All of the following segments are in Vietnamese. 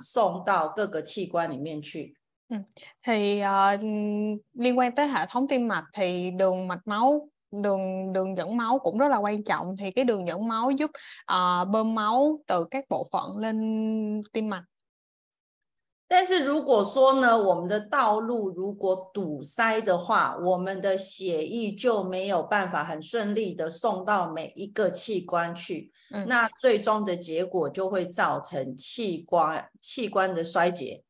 送到各个器官里面去。Ừ. thì uh, ờ, liên quan tới hệ thống tim mạch thì đường mạch máu đường đường dẫn máu cũng rất là quan trọng thì cái đường dẫn máu giúp uh, bơm máu từ các bộ phận lên tim mạch 但是如果说呢，我们的道路如果堵塞的话，我们的血液就没有办法很顺利的送到每一个器官去。嗯、那最终的结果就会造成器官器官的衰竭。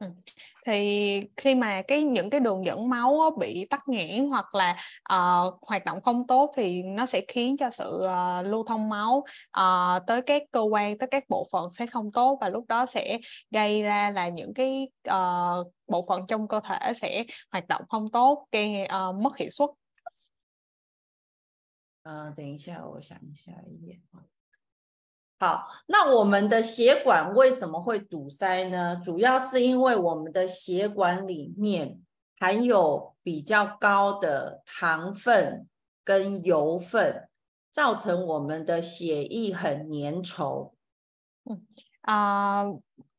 嗯，thì khi mà cái những cái đường dẫn máu á, bị tắc nghẽn hoặc là uh, hoạt động không tốt thì nó sẽ khiến cho sự uh, lưu thông máu uh, tới các cơ quan tới các bộ phận sẽ không tốt và lúc đó sẽ gây ra là những cái uh, bộ phận trong cơ thể sẽ hoạt động không tốt gây uh, mất hiệu suất. Uh, 等一下，我想一下一点。好，那我们的血管为什么会堵塞呢？主要是因为我们的血管里面含有比较高的糖分跟油分，造成我们的血液很粘稠。嗯啊。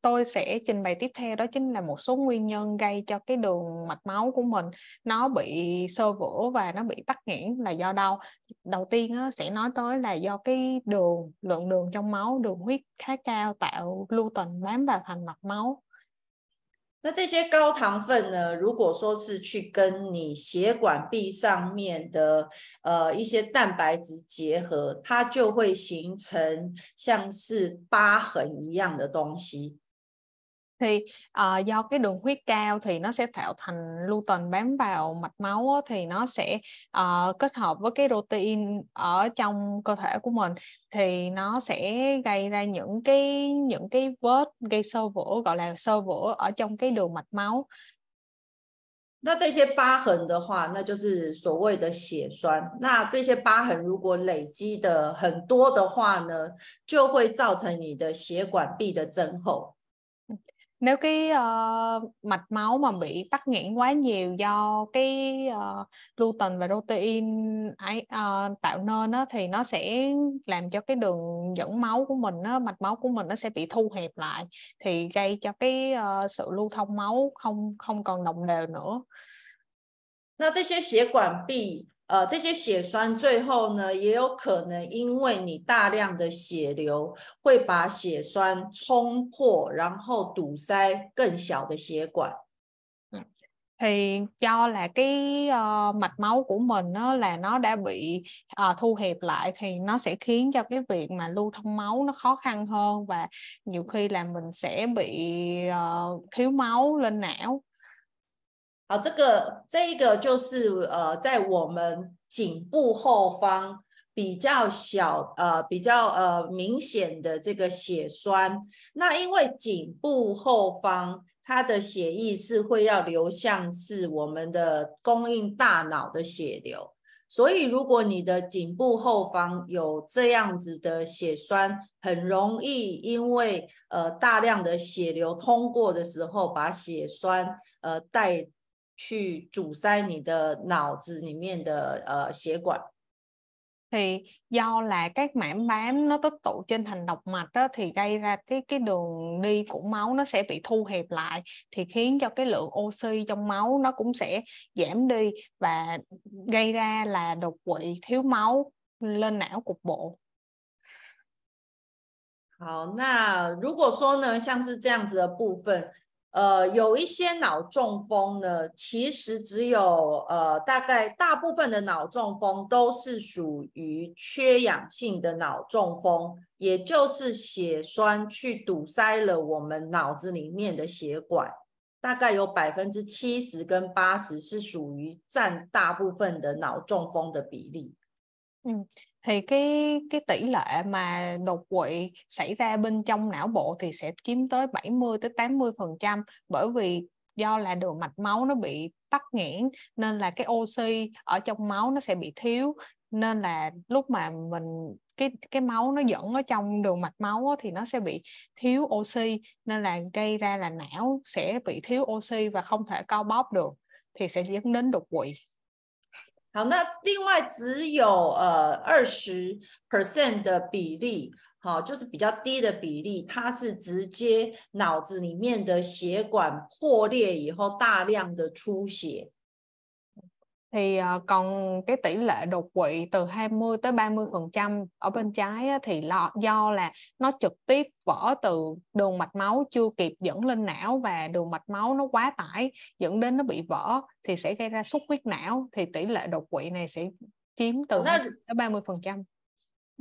tôi sẽ trình bày tiếp theo đó chính là một số nguyên nhân gây cho cái đường mạch máu của mình nó bị sơ vữa và nó bị tắc nghẽn là do đâu đầu tiên á, sẽ nói tới là do cái đường lượng đường trong máu đường huyết khá cao tạo lưu tình bám vào thành mạch máu 那这些高糖分呢？如果说是去跟你血管壁上面的呃一些蛋白质结合，它就会形成像是疤痕一样的东西。thì uh, do cái đường huyết cao thì nó sẽ tạo thành lutein bám vào mạch máu á, thì nó sẽ uh, kết hợp với cái protein ở trong cơ thể của mình thì nó sẽ gây ra những cái những cái vết gây sơ vỡ gọi là sơ vỡ ở trong cái đường mạch máu 那这些疤痕的话，那就是所谓的血栓。那这些疤痕如果累积的很多的话呢，就会造成你的血管壁的增厚。nếu cái uh, mạch máu mà bị tắc nghẽn quá nhiều do cái uh, ờ, gluten và protein ấy uh, tạo nên đó, thì nó sẽ làm cho cái đường dẫn máu của mình đó, mạch máu của mình nó sẽ bị thu hẹp lại thì gây cho cái uh, sự lưu thông máu không không còn đồng đều nữa. 那这些血管壁呃，这些血栓最后呢，也有可能因为你大量的血流会把血栓冲破，然后堵塞更小的血管。thì do là cái uh, mạch máu của mình nó là nó đã bị uh, thu hẹp lại thì nó sẽ khiến cho cái việc mà lưu thông máu nó khó khăn hơn và nhiều khi là mình sẽ bị uh, thiếu máu lên não 好，这个这个就是呃，在我们颈部后方比较小呃比较呃明显的这个血栓。那因为颈部后方它的血液是会要流向是我们的供应大脑的血流，所以如果你的颈部后方有这样子的血栓，很容易因为呃大量的血流通过的时候把血栓呃带。去阻塞你的脑子里面的呃血管。thì do là các mảng bám nó tích tụ trên thành động mạch đó, thì gây ra cái cái đường đi của máu nó sẽ bị thu hẹp lại thì khiến cho cái lượng oxy trong máu nó cũng sẽ giảm đi và gây ra là đột quỵ thiếu máu lên não cục bộ. 好，那如果说呢，像是这样子的部分，呃，有一些脑中风呢，其实只有呃，大概大部分的脑中风都是属于缺氧性的脑中风，也就是血栓去堵塞了我们脑子里面的血管，大概有百分之七十跟八十是属于占大部分的脑中风的比例。嗯。thì cái cái tỷ lệ mà đột quỵ xảy ra bên trong não bộ thì sẽ chiếm tới 70 tới 80 phần trăm bởi vì do là đường mạch máu nó bị tắc nghẽn nên là cái oxy ở trong máu nó sẽ bị thiếu nên là lúc mà mình cái cái máu nó dẫn ở trong đường mạch máu thì nó sẽ bị thiếu oxy nên là gây ra là não sẽ bị thiếu oxy và không thể co bóp được thì sẽ dẫn đến đột quỵ 好，那另外只有呃二十 percent 的比例，好，就是比较低的比例，它是直接脑子里面的血管破裂以后大量的出血。thì ờ, còn cái tỷ lệ đột quỵ từ 20 tới 30 phần trăm ở bên trái thì lo, do là nó trực tiếp vỡ từ đường mạch máu chưa kịp dẫn lên não và đường mạch máu nó quá tải dẫn đến nó bị vỡ thì sẽ gây ra xuất huyết não thì tỷ lệ đột quỵ này sẽ chiếm từ nó... 30 tới 30 phần trăm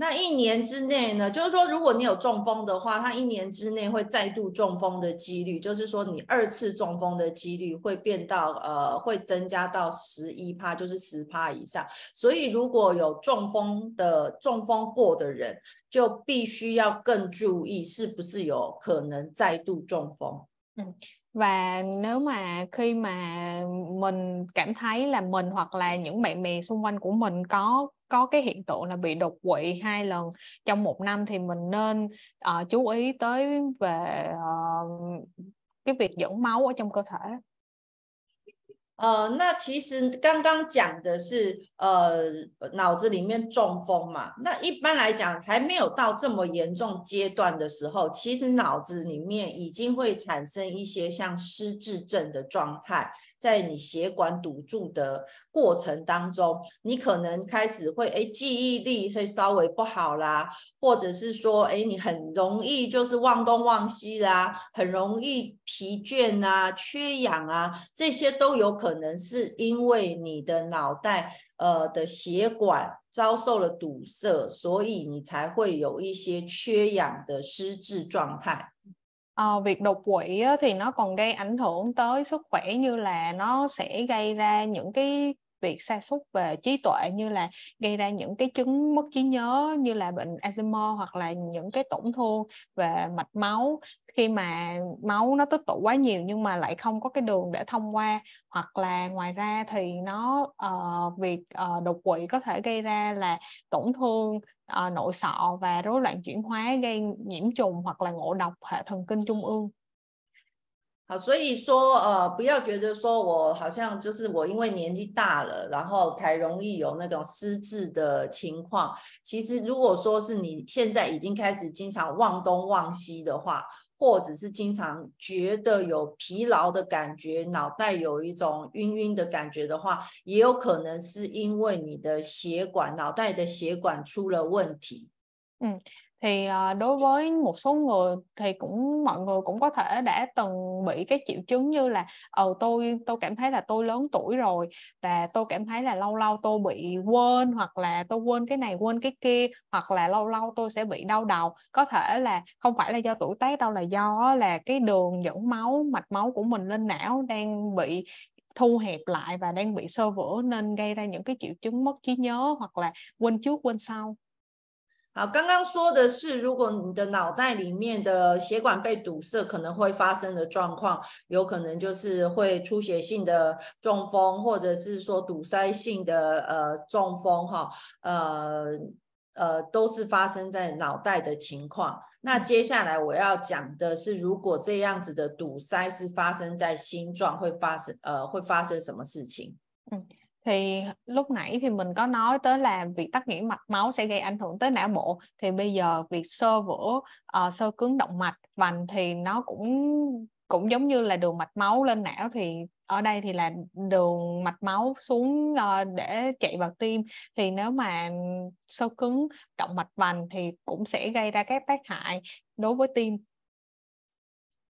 那一年之内呢？就是说，如果你有中风的话，他一年之内会再度中风的几率，就是说你二次中风的几率会变到呃，会增加到十一趴，就是十趴以上。所以如果有中风的、中风过的人，就必须要更注意是不是有可能再度中风。嗯，và nếu mà khi mà mình cảm thấy là mình hoặc là những bạn bè xung quanh của mình có có cái hiện tượng là bị đột quỵ hai lần trong một năm thì mình nên uh, chú ý tới về uh, cái việc dẫn máu ở trong cơ thể. 呃，那其实刚刚讲的是呃脑子里面中风嘛，那一般来讲还没有到这么严重阶段的时候，其实脑子里面已经会产生一些像失智症的状态。在你血管堵住的过程当中，你可能开始会哎记忆力会稍微不好啦，或者是说哎你很容易就是忘东忘西啦，很容易疲倦啊、缺氧啊，这些都有可能是因为你的脑袋呃的血管遭受了堵塞，所以你才会有一些缺氧的失智状态。Ờ, việc đột quỵ thì nó còn gây ảnh hưởng tới sức khỏe như là nó sẽ gây ra những cái việc sa sút về trí tuệ như là gây ra những cái chứng mất trí nhớ như là bệnh Alzheimer hoặc là những cái tổn thương về mạch máu khi mà máu nó tích tụ quá nhiều nhưng mà lại không có cái đường để thông qua hoặc là ngoài ra thì nó uh, việc uh, đột quỵ có thể gây ra là tổn thương uh, nội sọ và rối loạn chuyển hóa gây nhiễm trùng hoặc là ngộ độc hệ thần kinh trung ương 好，所以说，呃，不要觉得说我好像就是我因为年纪大了，然后才容易有那种失智的情况。其实，如果说是你现在已经开始经常忘东忘西的话，或者是经常觉得有疲劳的感觉，脑袋有一种晕晕的感觉的话，也有可能是因为你的血管、脑袋的血管出了问题。嗯。thì ờ, đối với một số người thì cũng mọi người cũng có thể đã từng bị cái triệu chứng như là ờ tôi tôi cảm thấy là tôi lớn tuổi rồi và tôi cảm thấy là lâu lâu tôi bị quên hoặc là tôi quên cái này quên cái kia hoặc là lâu lâu tôi sẽ bị đau đầu có thể là không phải là do tuổi tác đâu là do là cái đường dẫn máu mạch máu của mình lên não đang bị thu hẹp lại và đang bị sơ vữa nên gây ra những cái triệu chứng mất trí nhớ hoặc là quên trước quên sau 啊，刚刚说的是，如果你的脑袋里面的血管被堵塞，可能会发生的状况，有可能就是会出血性的中风，或者是说堵塞性的呃中风，哈，呃呃，都是发生在脑袋的情况。那接下来我要讲的是，如果这样子的堵塞是发生在心脏，会发生呃会发生什么事情？嗯。thì lúc nãy thì mình có nói tới là việc tắc nghẽn mạch máu sẽ gây ảnh hưởng tới não bộ thì bây giờ việc sơ vữa uh, sơ cứng động mạch vành thì nó cũng cũng giống như là đường mạch máu lên não thì ở đây thì là đường mạch máu xuống uh, để chạy vào tim thì nếu mà sơ cứng động mạch vành thì cũng sẽ gây ra các tác hại đối với tim.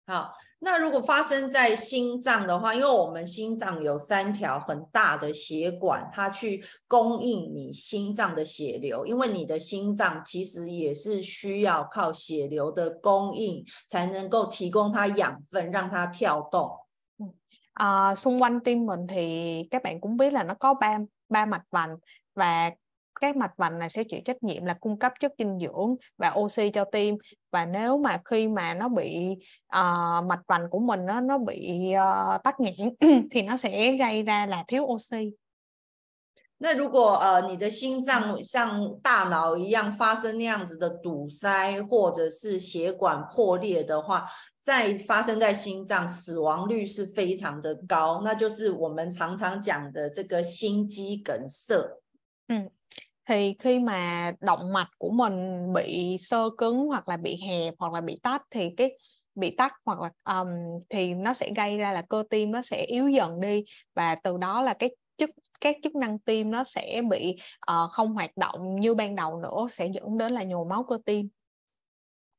À, 那如果发生在心脏的话，因为我们心脏有三条很大的血管，它去供应你心脏的血流。因为你的心脏其实也是需要靠血流的供应，才能够提供它养分，让它跳动。啊，xung quanh tim mình thì các bạn cũng biết là nó có ba ba mạch v n và các mạch vành này sẽ chịu trách nhiệm là cung cấp chất dinh dưỡng và oxy cho tim và nếu mà khi mà nó bị uh, mạch vành của mình nó nó bị uh, tắc nghẽn thì nó sẽ gây ra là thiếu oxy 那如果呃你的心脏像大脑一样发生那样子的堵塞，或者是血管破裂的话，在发生在心脏，死亡率是非常的高，那就是我们常常讲的这个心肌梗塞。嗯，thì khi mà động mạch của mình bị sơ cứng hoặc là bị hẹp hoặc là bị tắc thì cái bị tắc hoặc là um, thì nó sẽ gây ra là cơ tim nó sẽ yếu dần đi và từ đó là cái chức các chức năng tim nó sẽ bị uh, không hoạt động như ban đầu nữa sẽ dẫn đến là nhồi máu cơ tim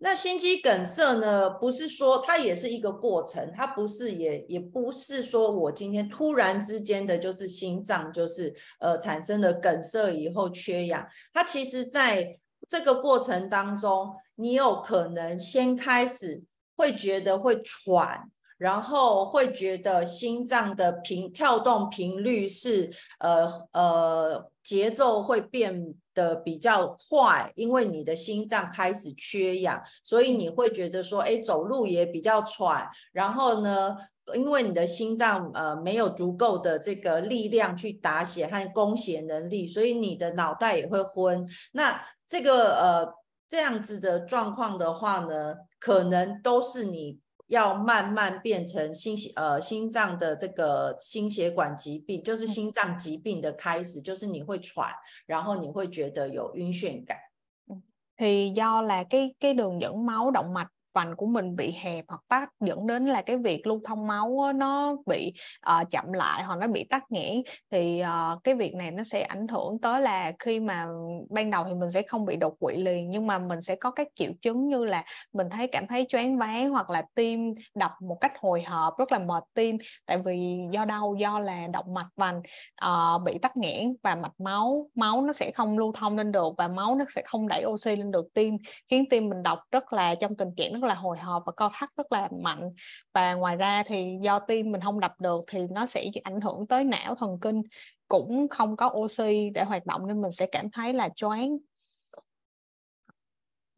那心肌梗塞呢？不是说它也是一个过程，它不是也也不是说我今天突然之间的就是心脏就是呃产生了梗塞以后缺氧，它其实在这个过程当中，你有可能先开始会觉得会喘，然后会觉得心脏的频跳动频率是呃呃节奏会变。的比较快，因为你的心脏开始缺氧，所以你会觉得说，哎，走路也比较喘。然后呢，因为你的心脏呃没有足够的这个力量去打血和供血能力，所以你的脑袋也会昏。那这个呃这样子的状况的话呢，可能都是你。要慢慢变成心血呃心脏的这个心血管疾病，就是心脏疾病的开始，就是你会喘，然后你会觉得有晕眩感。嗯，thì do là cái cái đường dẫn máu động mạch. vành của mình bị hẹp hoặc tắc dẫn đến là cái việc lưu thông máu nó bị uh, chậm lại hoặc nó bị tắc nghẽn thì uh, cái việc này nó sẽ ảnh hưởng tới là khi mà ban đầu thì mình sẽ không bị đột quỵ liền nhưng mà mình sẽ có các triệu chứng như là mình thấy cảm thấy choáng váng hoặc là tim đập một cách hồi hộp rất là mệt tim tại vì do đau do là động mạch vành uh, bị tắc nghẽn và mạch máu máu nó sẽ không lưu thông lên được và máu nó sẽ không đẩy oxy lên được tim khiến tim mình đập rất là trong tình trạng rất là là hồi hộp và co thắt rất là mạnh và ngoài ra thì do tim mình không đập được thì nó sẽ ảnh hưởng tới não thần kinh cũng không có oxy để hoạt động nên mình sẽ cảm thấy là choáng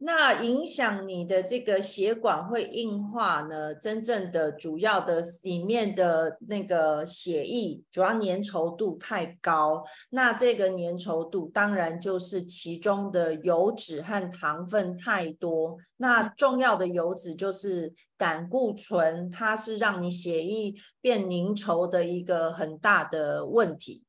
那影响你的这个血管会硬化呢？真正的主要的里面的那个血液主要粘稠度太高。那这个粘稠度当然就是其中的油脂和糖分太多。那重要的油脂就是胆固醇，它是让你血液变粘稠的一个很大的问题。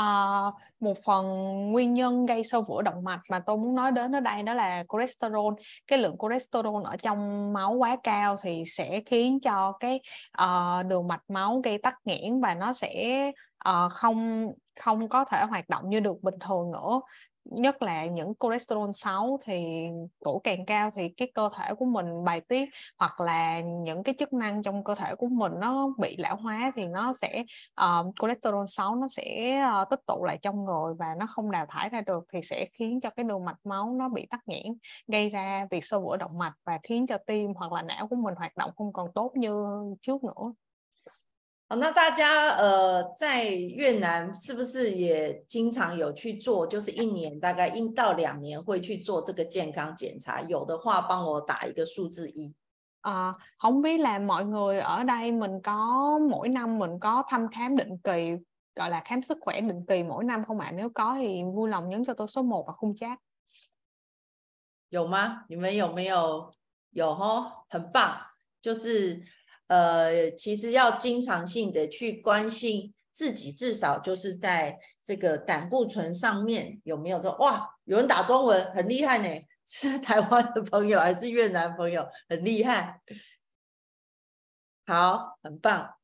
Uh, một phần nguyên nhân gây sơ vữa động mạch mà tôi muốn nói đến ở đây đó là cholesterol cái lượng cholesterol ở trong máu quá cao thì sẽ khiến cho cái uh, đường mạch máu gây tắc nghẽn và nó sẽ uh, không không có thể hoạt động như được bình thường nữa nhất là những cholesterol xấu thì tuổi càng cao thì cái cơ thể của mình bài tiết hoặc là những cái chức năng trong cơ thể của mình nó bị lão hóa thì nó sẽ uh, cholesterol xấu nó sẽ uh, tích tụ lại trong người và nó không đào thải ra được thì sẽ khiến cho cái đường mạch máu nó bị tắc nghẽn gây ra việc sơ vữa động mạch và khiến cho tim hoặc là não của mình hoạt động không còn tốt như trước nữa 那大家呃，在越南是不是也经常有去做？就是一年大概一到两年会去做这个健康检查？有的话帮我打一个数字一。啊，không biết là mọi người ở đây mình có mỗi năm mình có thăm khám định kỳ gọi là khám sức khỏe định kỳ mỗi năm không ạ? Nếu có thì vui lòng nhấn cho tôi số một và khung chat. 有吗？你们有没有？有哈，很棒，就是。呃，其实要经常性的去关心自己，至少就是在这个胆固醇上面有没有说，哇，有人打中文很厉害呢，是台湾的朋友还是越南朋友，很厉害，好，很棒。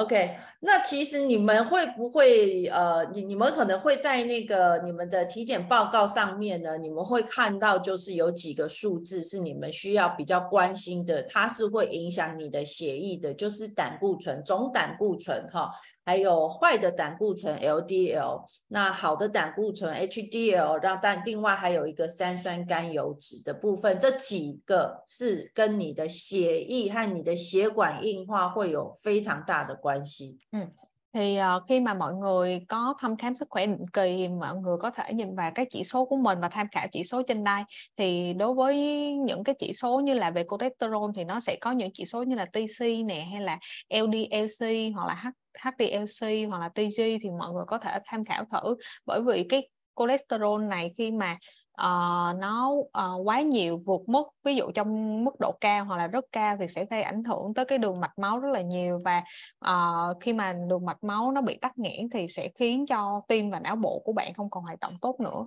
OK，那其实你们会不会呃，你你们可能会在那个你们的体检报告上面呢，你们会看到就是有几个数字是你们需要比较关心的，它是会影响你的血液的，就是胆固醇总胆固醇哈。还有坏的胆固醇 （LDL），那好的胆固醇 （HDL），让但另外还有一个三酸甘油脂的部分，这几个是跟你的血液和你的血管硬化会有非常大的关系。嗯。thì ờ, khi mà mọi người có thăm khám sức khỏe định kỳ thì mọi người có thể nhìn vào các chỉ số của mình và tham khảo chỉ số trên đây thì đối với những cái chỉ số như là về cholesterol thì nó sẽ có những chỉ số như là TC nè hay là LDLC hoặc là HDLC hoặc là TG thì mọi người có thể tham khảo thử bởi vì cái cholesterol này khi mà uh, nó uh, quá nhiều vượt mức ví dụ trong mức độ cao hoặc là rất cao thì sẽ gây ảnh hưởng tới cái đường mạch máu rất là nhiều và uh, khi mà đường mạch máu nó bị tắc nghẽn thì sẽ khiến cho tim và não bộ của bạn không còn hoạt động tốt nữa.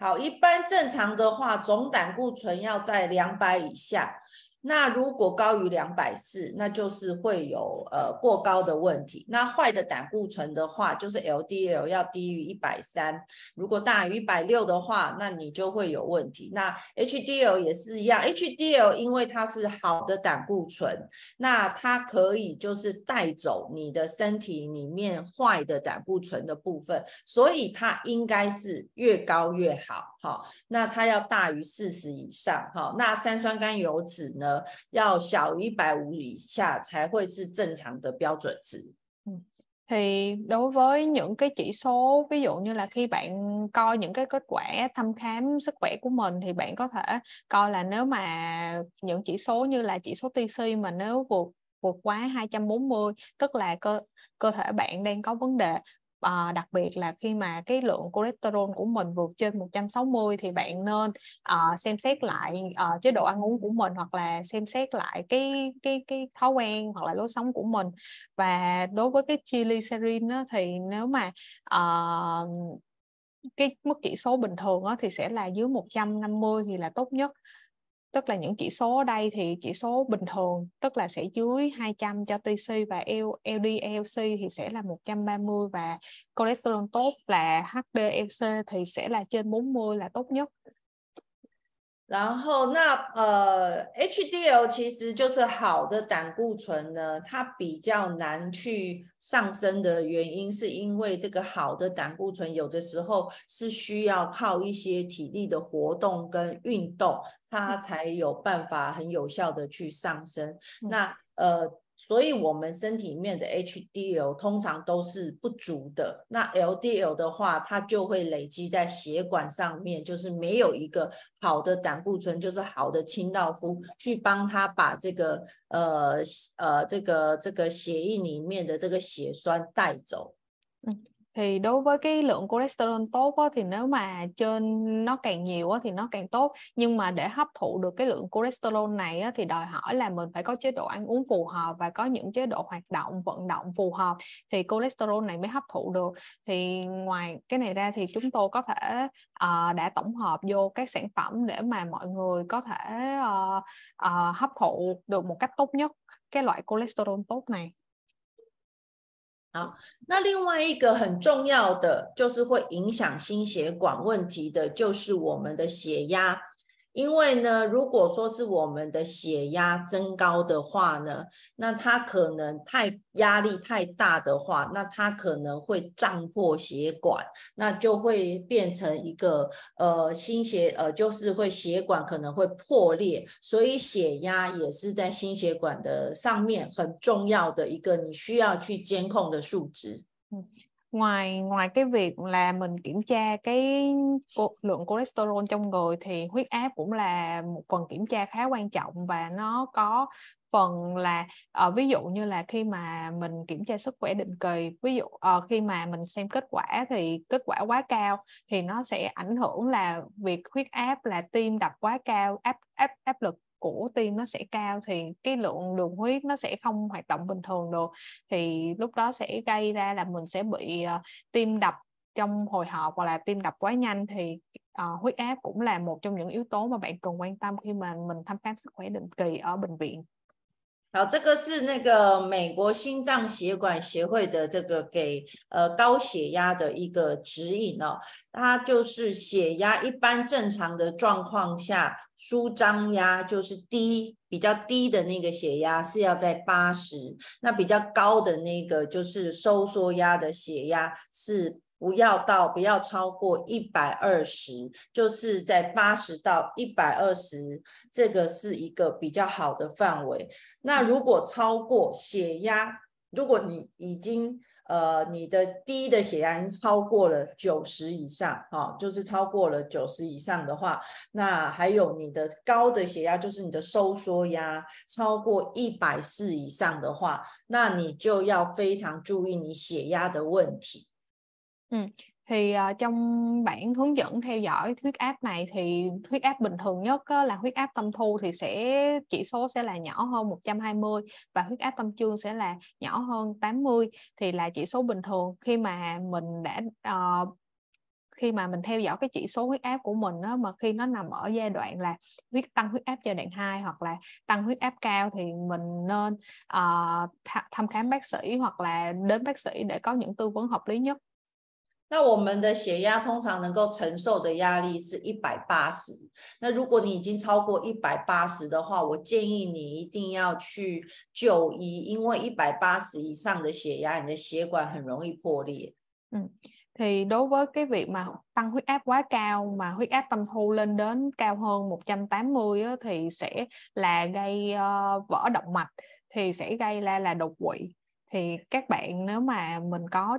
好，一般正常的话，总胆固醇要在两百以下。那如果高于两百四，那就是会有呃过高的问题。那坏的胆固醇的话，就是 LDL 要低于一百三，如果大于一百六的话，那你就会有问题。那 HDL 也是一样，HDL 因为它是好的胆固醇，那它可以就是带走你的身体里面坏的胆固醇的部分，所以它应该是越高越好，哈。那它要大于四十以上，哈。那三酸甘油脂呢？呢要小一百五以下才會是正常的標準值。thì đối với những cái chỉ số ví dụ như là khi bạn coi những cái kết quả thăm khám sức khỏe của mình thì bạn có thể coi là nếu mà những chỉ số như là chỉ số TC mà nếu vượt vượt quá 240 tức là cơ cơ thể bạn đang có vấn đề à, đặc biệt là khi mà cái lượng cholesterol của mình vượt trên 160 thì bạn nên à, xem xét lại à, chế độ ăn uống của mình hoặc là xem xét lại cái cái cái thói quen hoặc là lối sống của mình và đối với cái triglycerin đó, thì nếu mà à, cái mức chỉ số bình thường đó thì sẽ là dưới 150 thì là tốt nhất tức là những chỉ số ở đây thì chỉ số bình thường tức là sẽ dưới 200 cho TC và LD, LDLC thì sẽ là 130 và cholesterol tốt là HDLC thì sẽ là trên 40 là tốt nhất 然后，那呃，HDL 其实就是好的胆固醇呢。它比较难去上升的原因，是因为这个好的胆固醇有的时候是需要靠一些体力的活动跟运动，它才有办法很有效的去上升。那呃。所以，我们身体里面的 HDL 通常都是不足的。那 LDL 的话，它就会累积在血管上面，就是没有一个好的胆固醇，就是好的清道夫去帮他把这个呃呃这个这个血液里面的这个血栓带走。嗯。thì đối với cái lượng cholesterol tốt á, thì nếu mà trên nó càng nhiều á, thì nó càng tốt nhưng mà để hấp thụ được cái lượng cholesterol này á, thì đòi hỏi là mình phải có chế độ ăn uống phù hợp và có những chế độ hoạt động vận động phù hợp thì cholesterol này mới hấp thụ được thì ngoài cái này ra thì chúng tôi có thể uh, đã tổng hợp vô các sản phẩm để mà mọi người có thể uh, uh, hấp thụ được một cách tốt nhất cái loại cholesterol tốt này 好，那另外一个很重要的，就是会影响心血管问题的，就是我们的血压。因为呢，如果说是我们的血压增高的话呢，那它可能太压力太大的话，那它可能会胀破血管，那就会变成一个呃心血呃，就是会血管可能会破裂，所以血压也是在心血管的上面很重要的一个你需要去监控的数值。嗯。ngoài ngoài cái việc là mình kiểm tra cái lượng cholesterol trong người thì huyết áp cũng là một phần kiểm tra khá quan trọng và nó có phần là uh, ví dụ như là khi mà mình kiểm tra sức khỏe định kỳ ví dụ uh, khi mà mình xem kết quả thì kết quả quá cao thì nó sẽ ảnh hưởng là việc huyết áp là tim đập quá cao áp áp áp lực của tim nó sẽ cao thì cái lượng đường huyết nó sẽ không hoạt động bình thường được thì lúc đó sẽ gây ra là mình sẽ bị uh, tim đập trong hồi hộp hoặc là tim đập quá nhanh thì uh, huyết áp cũng là một trong những yếu tố mà bạn cần quan tâm khi mà mình thăm khám sức khỏe định kỳ ở bệnh viện 好，这个是那个美国心脏血管协会的这个给呃高血压的一个指引哦，它就是血压一般正常的状况下，舒张压就是低比较低的那个血压是要在八十，那比较高的那个就是收缩压的血压是。不要到不要超过一百二十，就是在八十到一百二十，这个是一个比较好的范围。那如果超过血压，如果你已经呃你的低的血压已经超过了九十以上，哈，就是超过了九十以上的话，那还有你的高的血压，就是你的收缩压超过一百四以上的话，那你就要非常注意你血压的问题。Ừm, thì, ờ, trong bản hướng dẫn theo dõi huyết áp này thì huyết áp bình thường nhất á là huyết áp tâm thu thì sẽ chỉ số sẽ là nhỏ hơn 120 và huyết áp tâm trương sẽ là nhỏ hơn 80, thì là chỉ số bình thường. Khi mà mình đã, ờ, khi mà mình theo dõi cái chỉ số huyết áp của mình đó mà khi nó nằm ở giai đoạn là huyết tăng huyết áp giai đoạn 2 hoặc là tăng huyết áp cao thì mình nên, ờ, th thăm khám bác sĩ hoặc là đến bác sĩ để có những tư vấn hợp lý nhất. 那我们的血压通常能够承受的压力是一百八十。那如果你已经超过一百八十的话，我建议你一定要去就医，因为一百八十以上的血压，你的血管很容易破裂。嗯。thì đối với cái việc mà tăng huyết áp quá cao mà huyết áp tâm thu lên đến cao hơn 180 á, thì sẽ là gây uh, vỡ động mạch thì sẽ gây ra là đột quỵ thì các bạn nếu mà mình có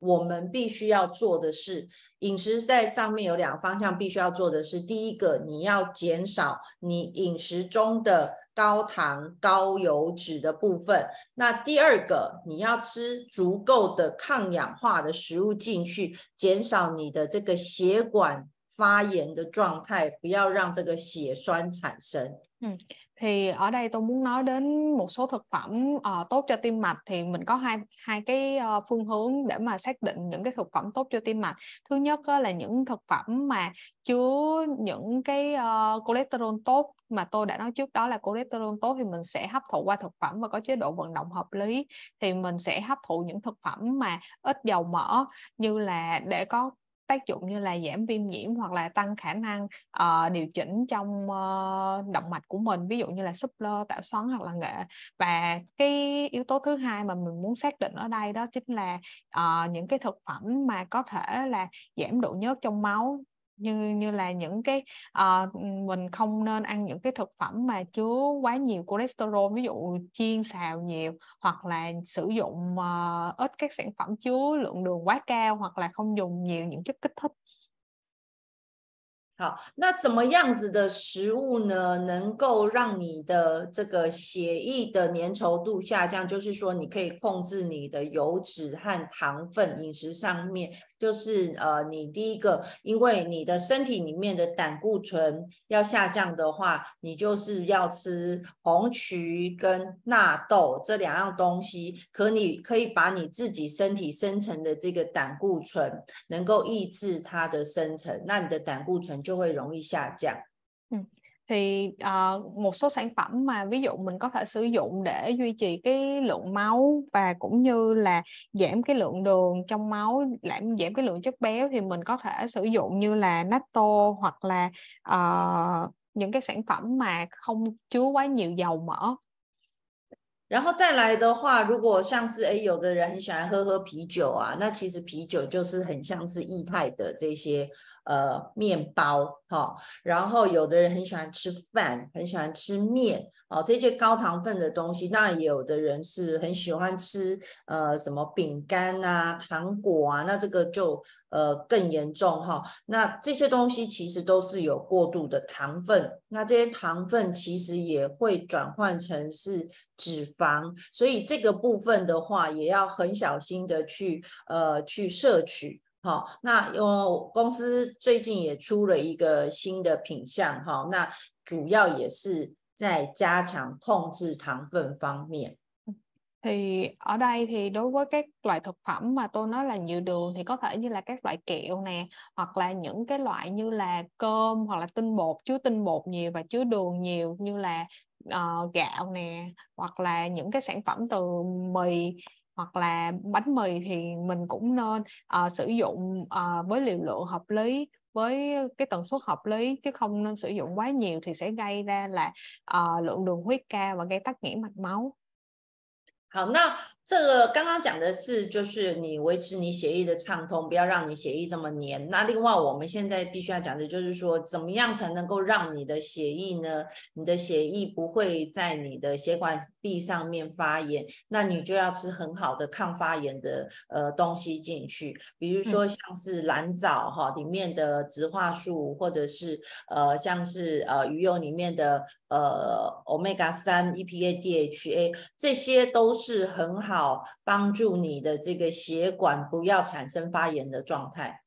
我们必须要做的是，饮食在上面有两个方向必须要做的是，第一个你要减少你饮食中的高糖、高油脂的部分；那第二个，你要吃足够的抗氧化的食物进去，减少你的这个血管发炎的状态，不要让这个血栓产生。嗯。thì ở đây tôi muốn nói đến một số thực phẩm uh, tốt cho tim mạch thì mình có hai hai cái uh, phương hướng để mà xác định những cái thực phẩm tốt cho tim mạch thứ nhất uh, là những thực phẩm mà chứa những cái uh, cholesterol tốt mà tôi đã nói trước đó là cholesterol tốt thì mình sẽ hấp thụ qua thực phẩm và có chế độ vận động hợp lý thì mình sẽ hấp thụ những thực phẩm mà ít dầu mỡ như là để có tác dụng như là giảm viêm nhiễm hoặc là tăng khả năng uh, điều chỉnh trong uh, động mạch của mình ví dụ như là súp lơ tạo xoắn hoặc là nghệ và cái yếu tố thứ hai mà mình muốn xác định ở đây đó chính là uh, những cái thực phẩm mà có thể là giảm độ nhớt trong máu như như là những cái uh, mình không nên ăn những cái thực phẩm mà chứa quá nhiều cholesterol ví dụ chiên xào nhiều hoặc là sử dụng uh, ít các sản phẩm chứa lượng đường quá cao hoặc là không dùng nhiều những chất kích thích 好，那什么样子的食物呢？能够让你的这个血液的粘稠度下降，就是说你可以控制你的油脂和糖分饮食上面，就是呃，你第一个，因为你的身体里面的胆固醇要下降的话，你就是要吃红曲跟纳豆这两样东西，可你可以把你自己身体生成的这个胆固醇能够抑制它的生成，那你的胆固醇。就会容易下降。嗯，thì uh, một số sản phẩm mà ví dụ mình có thể sử dụng để duy trì cái lượng máu và cũng như là giảm cái lượng đường trong máu giảm giảm cái lượng chất béo thì mình có thể sử dụng như là natto hoặc là uh, những cái sản phẩm mà không chứa quá nhiều dầu mỡ. 然后再来的话，如果像是诶，有的人很喜欢喝喝啤酒啊，那其实啤酒就是很像是液态的这些呃，面包哈，然后有的人很喜欢吃饭，很喜欢吃面哦，这些高糖分的东西。那有的人是很喜欢吃呃什么饼干啊、糖果啊，那这个就呃更严重哈。那这些东西其实都是有过度的糖分，那这些糖分其实也会转换成是脂肪，所以这个部分的话也要很小心的去呃去摄取。好、哦，那有公司最近也出了一个新的品项，哈、哦，那主要也是在加强控制糖分方面。thì ở đây thì đối với các loại thực phẩm mà tôi nói là nhiều đường thì có thể như là các loại kẹo nè hoặc là những cái loại như là cơm hoặc là tinh bột chứa tinh bột nhiều và chứa đường nhiều như là uh, gạo nè hoặc là những cái sản phẩm từ mì hoặc là bánh mì thì mình cũng nên uh, sử dụng uh, với liều lượng hợp lý với cái tần suất hợp lý chứ không nên sử dụng quá nhiều thì sẽ gây ra là uh, lượng đường huyết cao và gây tắc nghẽn mạch máu đó 这个刚刚讲的是，就是你维持你血液的畅通，不要让你血液这么黏。那另外，我们现在必须要讲的就是说，怎么样才能够让你的血液呢？你的血液不会在你的血管壁上面发炎，那你就要吃很好的抗发炎的呃东西进去，比如说像是蓝藻哈里面的植化素，或者是呃像是呃鱼油里面的呃欧米伽三 EPA DHA，这些都是很好。好帮助你的这个血管不要产生发炎的状态。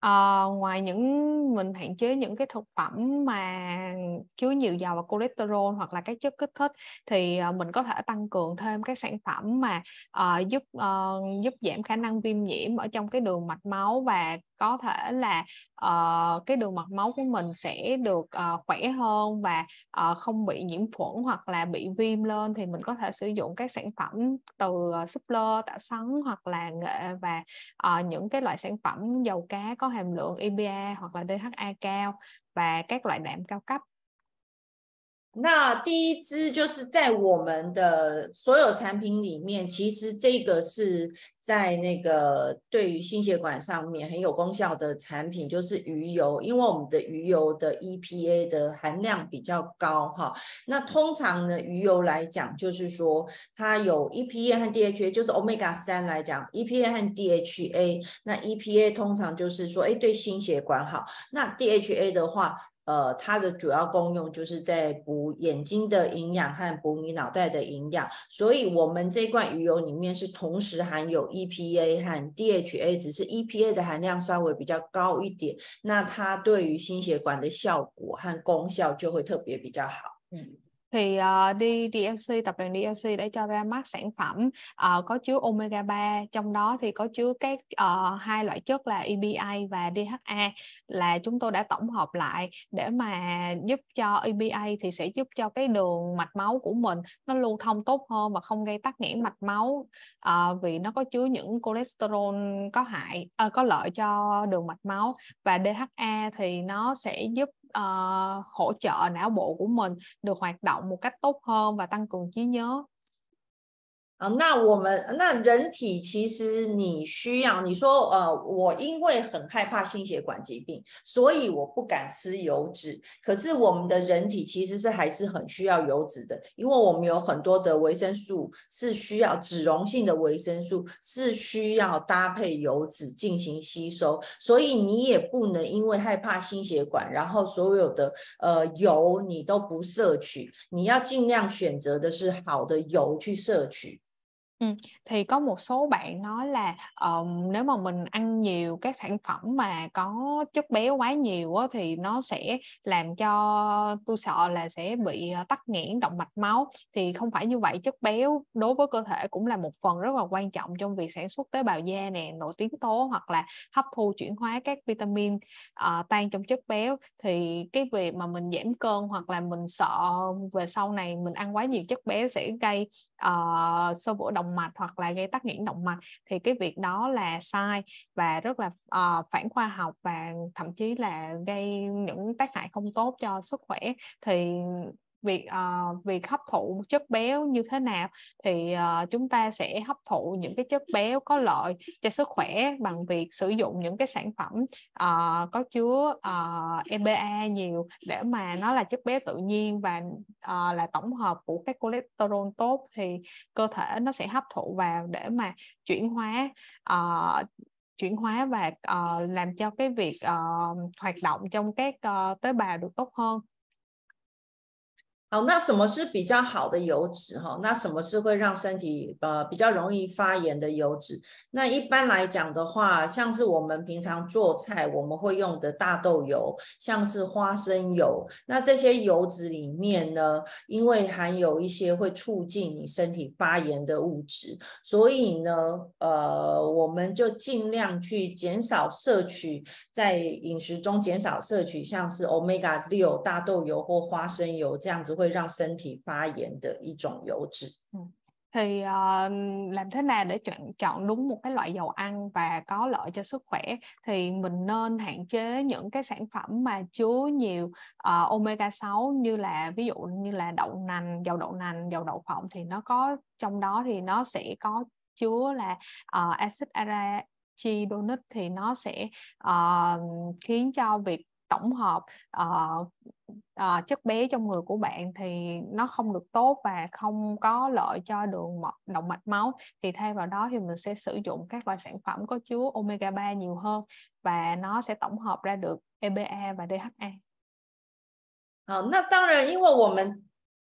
À, ờ, ngoài những mình hạn chế những cái thực phẩm mà chứa nhiều dầu và cholesterol hoặc là các chất kích thích thì ờ, mình có thể tăng cường thêm các sản phẩm mà uh, giúp uh, giúp giảm khả năng viêm nhiễm ở trong cái đường mạch máu và có thể là uh, cái đường mạch máu của mình sẽ được uh, khỏe hơn và uh, không bị nhiễm khuẩn hoặc là bị viêm lên thì mình có thể sử dụng các sản phẩm từ uh, súp lơ tạo sắn hoặc là nghệ và uh, những cái loại sản phẩm dầu cá có hàm lượng EPA hoặc là DHA cao và các loại đạm cao cấp 那第一支就是在我们的所有产品里面，其实这个是在那个对于心血管上面很有功效的产品，就是鱼油，因为我们的鱼油的 EPA 的含量比较高哈。那通常呢，鱼油来讲，就是说它有 EPA 和 DHA，就是 omega 三来讲，EPA 和 DHA，那 EPA 通常就是说，哎，对心血管好。那 DHA 的话，呃，它的主要功用就是在补眼睛的营养和补你脑袋的营养，所以我们这罐鱼油里面是同时含有 EPA 和 DHA，只是 EPA 的含量稍微比较高一点，那它对于心血管的效果和功效就会特别比较好。嗯。thì uh, đi DLC tập đoàn DLC đã cho ra mắt sản phẩm uh, có chứa omega 3 trong đó thì có chứa các uh, hai loại chất là EPA và DHA là chúng tôi đã tổng hợp lại để mà giúp cho EPA thì sẽ giúp cho cái đường mạch máu của mình nó lưu thông tốt hơn và không gây tắc nghẽn mạch máu uh, vì nó có chứa những cholesterol có hại uh, có lợi cho đường mạch máu và DHA thì nó sẽ giúp uh, hỗ trợ não bộ của mình được hoạt động một cách tốt hơn và tăng cường trí nhớ 那我们那人体其实你需要，你说呃，我因为很害怕心血管疾病，所以我不敢吃油脂。可是我们的人体其实是还是很需要油脂的，因为我们有很多的维生素是需要脂溶性的维生素是需要搭配油脂进行吸收，所以你也不能因为害怕心血管，然后所有的呃油你都不摄取，你要尽量选择的是好的油去摄取。thì có một số bạn nói là, ờm, nếu mà mình ăn nhiều các sản phẩm mà có chất béo quá nhiều á, thì nó sẽ làm cho tôi sợ là sẽ bị, ờ, tắc nghẽn động mạch máu. Thì không phải như vậy, chất béo đối với cơ thể cũng là một phần rất là quan trọng trong việc sản xuất tế bào da nè, nội tiến tố hoặc là hấp thu chuyển hóa các vitamin, ờ, tan trong chất béo. Thì cái việc mà mình giảm cân hoặc là mình sợ về sau này mình ăn quá nhiều chất béo sẽ gây, ờ, xơ vữa động động mạch hoặc là gây tắc nghẽn động mạch thì cái việc đó là sai và rất là uh, phản khoa học và thậm chí là gây những tác hại không tốt cho sức khỏe thì việc uh, việc hấp thụ chất béo như thế nào thì uh, chúng ta sẽ hấp thụ những cái chất béo có lợi cho sức khỏe bằng việc sử dụng những cái sản phẩm uh, có chứa uh, EPA nhiều để mà nó là chất béo tự nhiên và uh, là tổng hợp của các cholesterol tốt thì cơ thể nó sẽ hấp thụ vào để mà chuyển hóa uh, chuyển hóa và uh, làm cho cái việc uh, hoạt động trong các uh, tế bào được tốt hơn 好，那什么是比较好的油脂哈？那什么是会让身体呃比较容易发炎的油脂？那一般来讲的话，像是我们平常做菜我们会用的大豆油，像是花生油，那这些油脂里面呢，因为含有一些会促进你身体发炎的物质，所以呢，呃，我们就尽量去减少摄取，在饮食中减少摄取，像是 omega 六大豆油或花生油这样子会。会让身体发炎的一种油脂。嗯 thì uh, ờ, làm thế nào để chọn chọn đúng một cái loại dầu ăn và có lợi cho sức khỏe thì mình nên hạn chế những cái sản phẩm mà chứa nhiều uh, omega 6 như là ví dụ như là đậu nành, dầu đậu nành, dầu đậu phộng thì nó có trong đó thì nó sẽ có chứa là uh, axit arachidonic thì nó sẽ uh, khiến cho việc tổng hợp uh, uh, chất béo trong người của bạn thì nó không được tốt và không có lợi cho đường mạch động mạch máu thì thay vào đó thì mình sẽ sử dụng các loại sản phẩm có chứa omega 3 nhiều hơn và nó sẽ tổng hợp ra được EPA và DHA. 好，那当然，因为我们 ờ,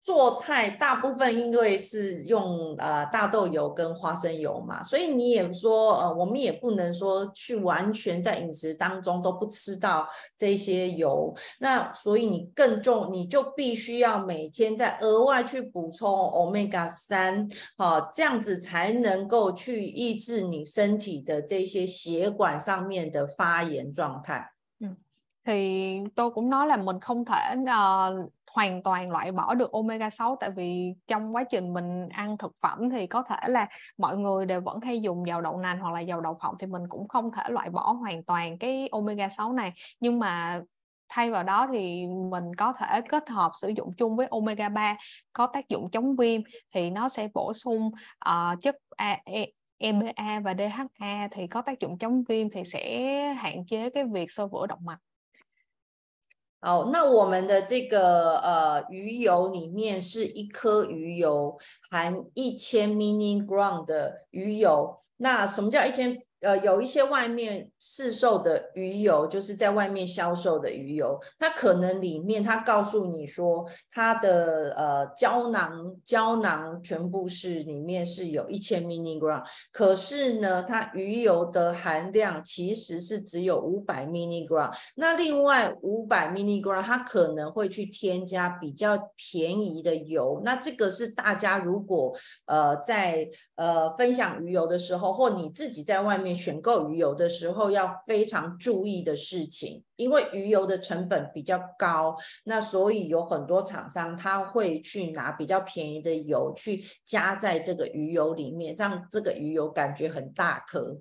做菜大部分因为是用呃大豆油跟花生油嘛，所以你也说呃我们也不能说去完全在饮食当中都不吃到这些油，那所以你更重你就必须要每天再额外去补充 omega 三，好这样子才能够去抑制你身体的这些血管上面的发炎状态。嗯，thì tôi cũng nói là mình không thể hoàn toàn loại bỏ được omega 6 tại vì trong quá trình mình ăn thực phẩm thì có thể là mọi người đều vẫn hay dùng dầu đậu nành hoặc là dầu đậu phộng thì mình cũng không thể loại bỏ hoàn toàn cái omega 6 này nhưng mà thay vào đó thì mình có thể kết hợp sử dụng chung với omega 3 có tác dụng chống viêm thì nó sẽ bổ sung uh, chất A, e, EPA và DHA thì có tác dụng chống viêm thì sẽ hạn chế cái việc sơ vữa động mạch 哦，那我们的这个呃鱼油里面是一颗鱼油含一千 mini gram 的鱼油，那什么叫一千？呃，有一些外面市售的鱼油，就是在外面销售的鱼油，它可能里面它告诉你说它的呃胶囊胶囊全部是里面是有一千 milligram，可是呢，它鱼油的含量其实是只有五百 milligram，那另外五百 milligram 它可能会去添加比较便宜的油，那这个是大家如果呃在呃分享鱼油的时候，或你自己在外面。选购鱼油的时候要非常注意的事情，因为鱼油的成本比较高，那所以有很多厂商他会去拿比较便宜的油去加在这个鱼油里面，让这个鱼油感觉很大颗。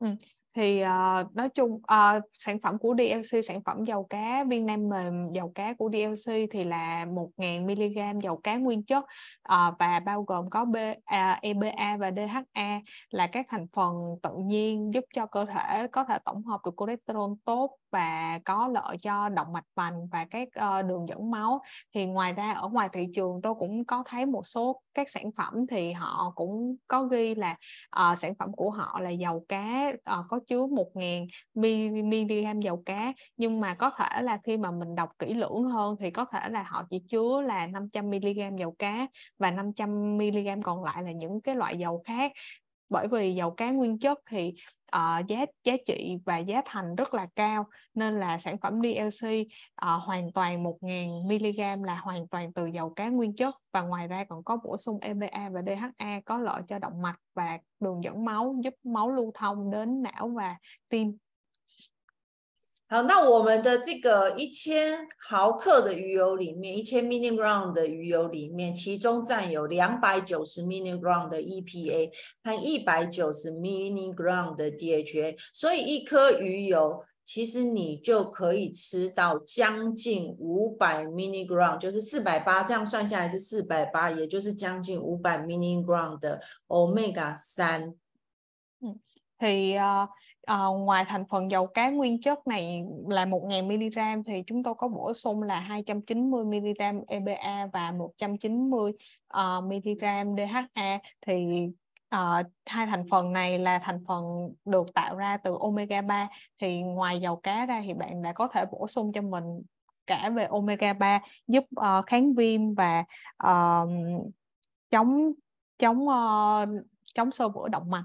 嗯。thì uh, nói chung uh, sản phẩm của DLC sản phẩm dầu cá viên nam mềm dầu cá của DLC thì là 1.000 mg dầu cá nguyên chất uh, và bao gồm có B, uh, à, EPA và DHA là các thành phần tự nhiên giúp cho cơ thể có thể tổng hợp được cholesterol tốt và có lợi cho động mạch vành và các uh, đường dẫn máu thì ngoài ra ở ngoài thị trường tôi cũng có thấy một số các sản phẩm thì họ cũng có ghi là uh, sản phẩm của họ là dầu cá uh, có chứa 1.000 mg dầu cá nhưng mà có thể là khi mà mình đọc kỹ lưỡng hơn thì có thể là họ chỉ chứa là 500 mg dầu cá và 500 mg còn lại là những cái loại dầu khác bởi vì dầu cá nguyên chất thì uh, giá giá trị và giá thành rất là cao nên là sản phẩm DLC uh, ờ, hoàn toàn 1.000 mg là hoàn toàn từ dầu cá nguyên chất và ngoài ra còn có bổ sung EPA và DHA có lợi cho động mạch và đường dẫn máu giúp máu lưu thông đến não và tim 好，那我们的这个一千毫克的鱼油里面，一千 milligram 的鱼油里面，其中占有两百九十 milligram 的 EPA 和一百九十 milligram 的 DHA，所以一颗鱼油其实你就可以吃到将近五百 milligram，就是四百八，这样算下来是四百八，也就是将近五百 milligram 的 omega 三。嗯，以呀。Ờ, ngoài thành phần dầu cá nguyên chất này là 1.000 mg thì chúng tôi có bổ sung là 290 mg EPA và 190 uh, ờ, mg DHA thì uh, hai thành phần này là thành phần được tạo ra từ omega 3 thì ngoài dầu cá ra thì bạn đã có thể bổ sung cho mình cả về omega 3 giúp uh, kháng viêm và uh, chống chống uh, chống sơ vữa động mạch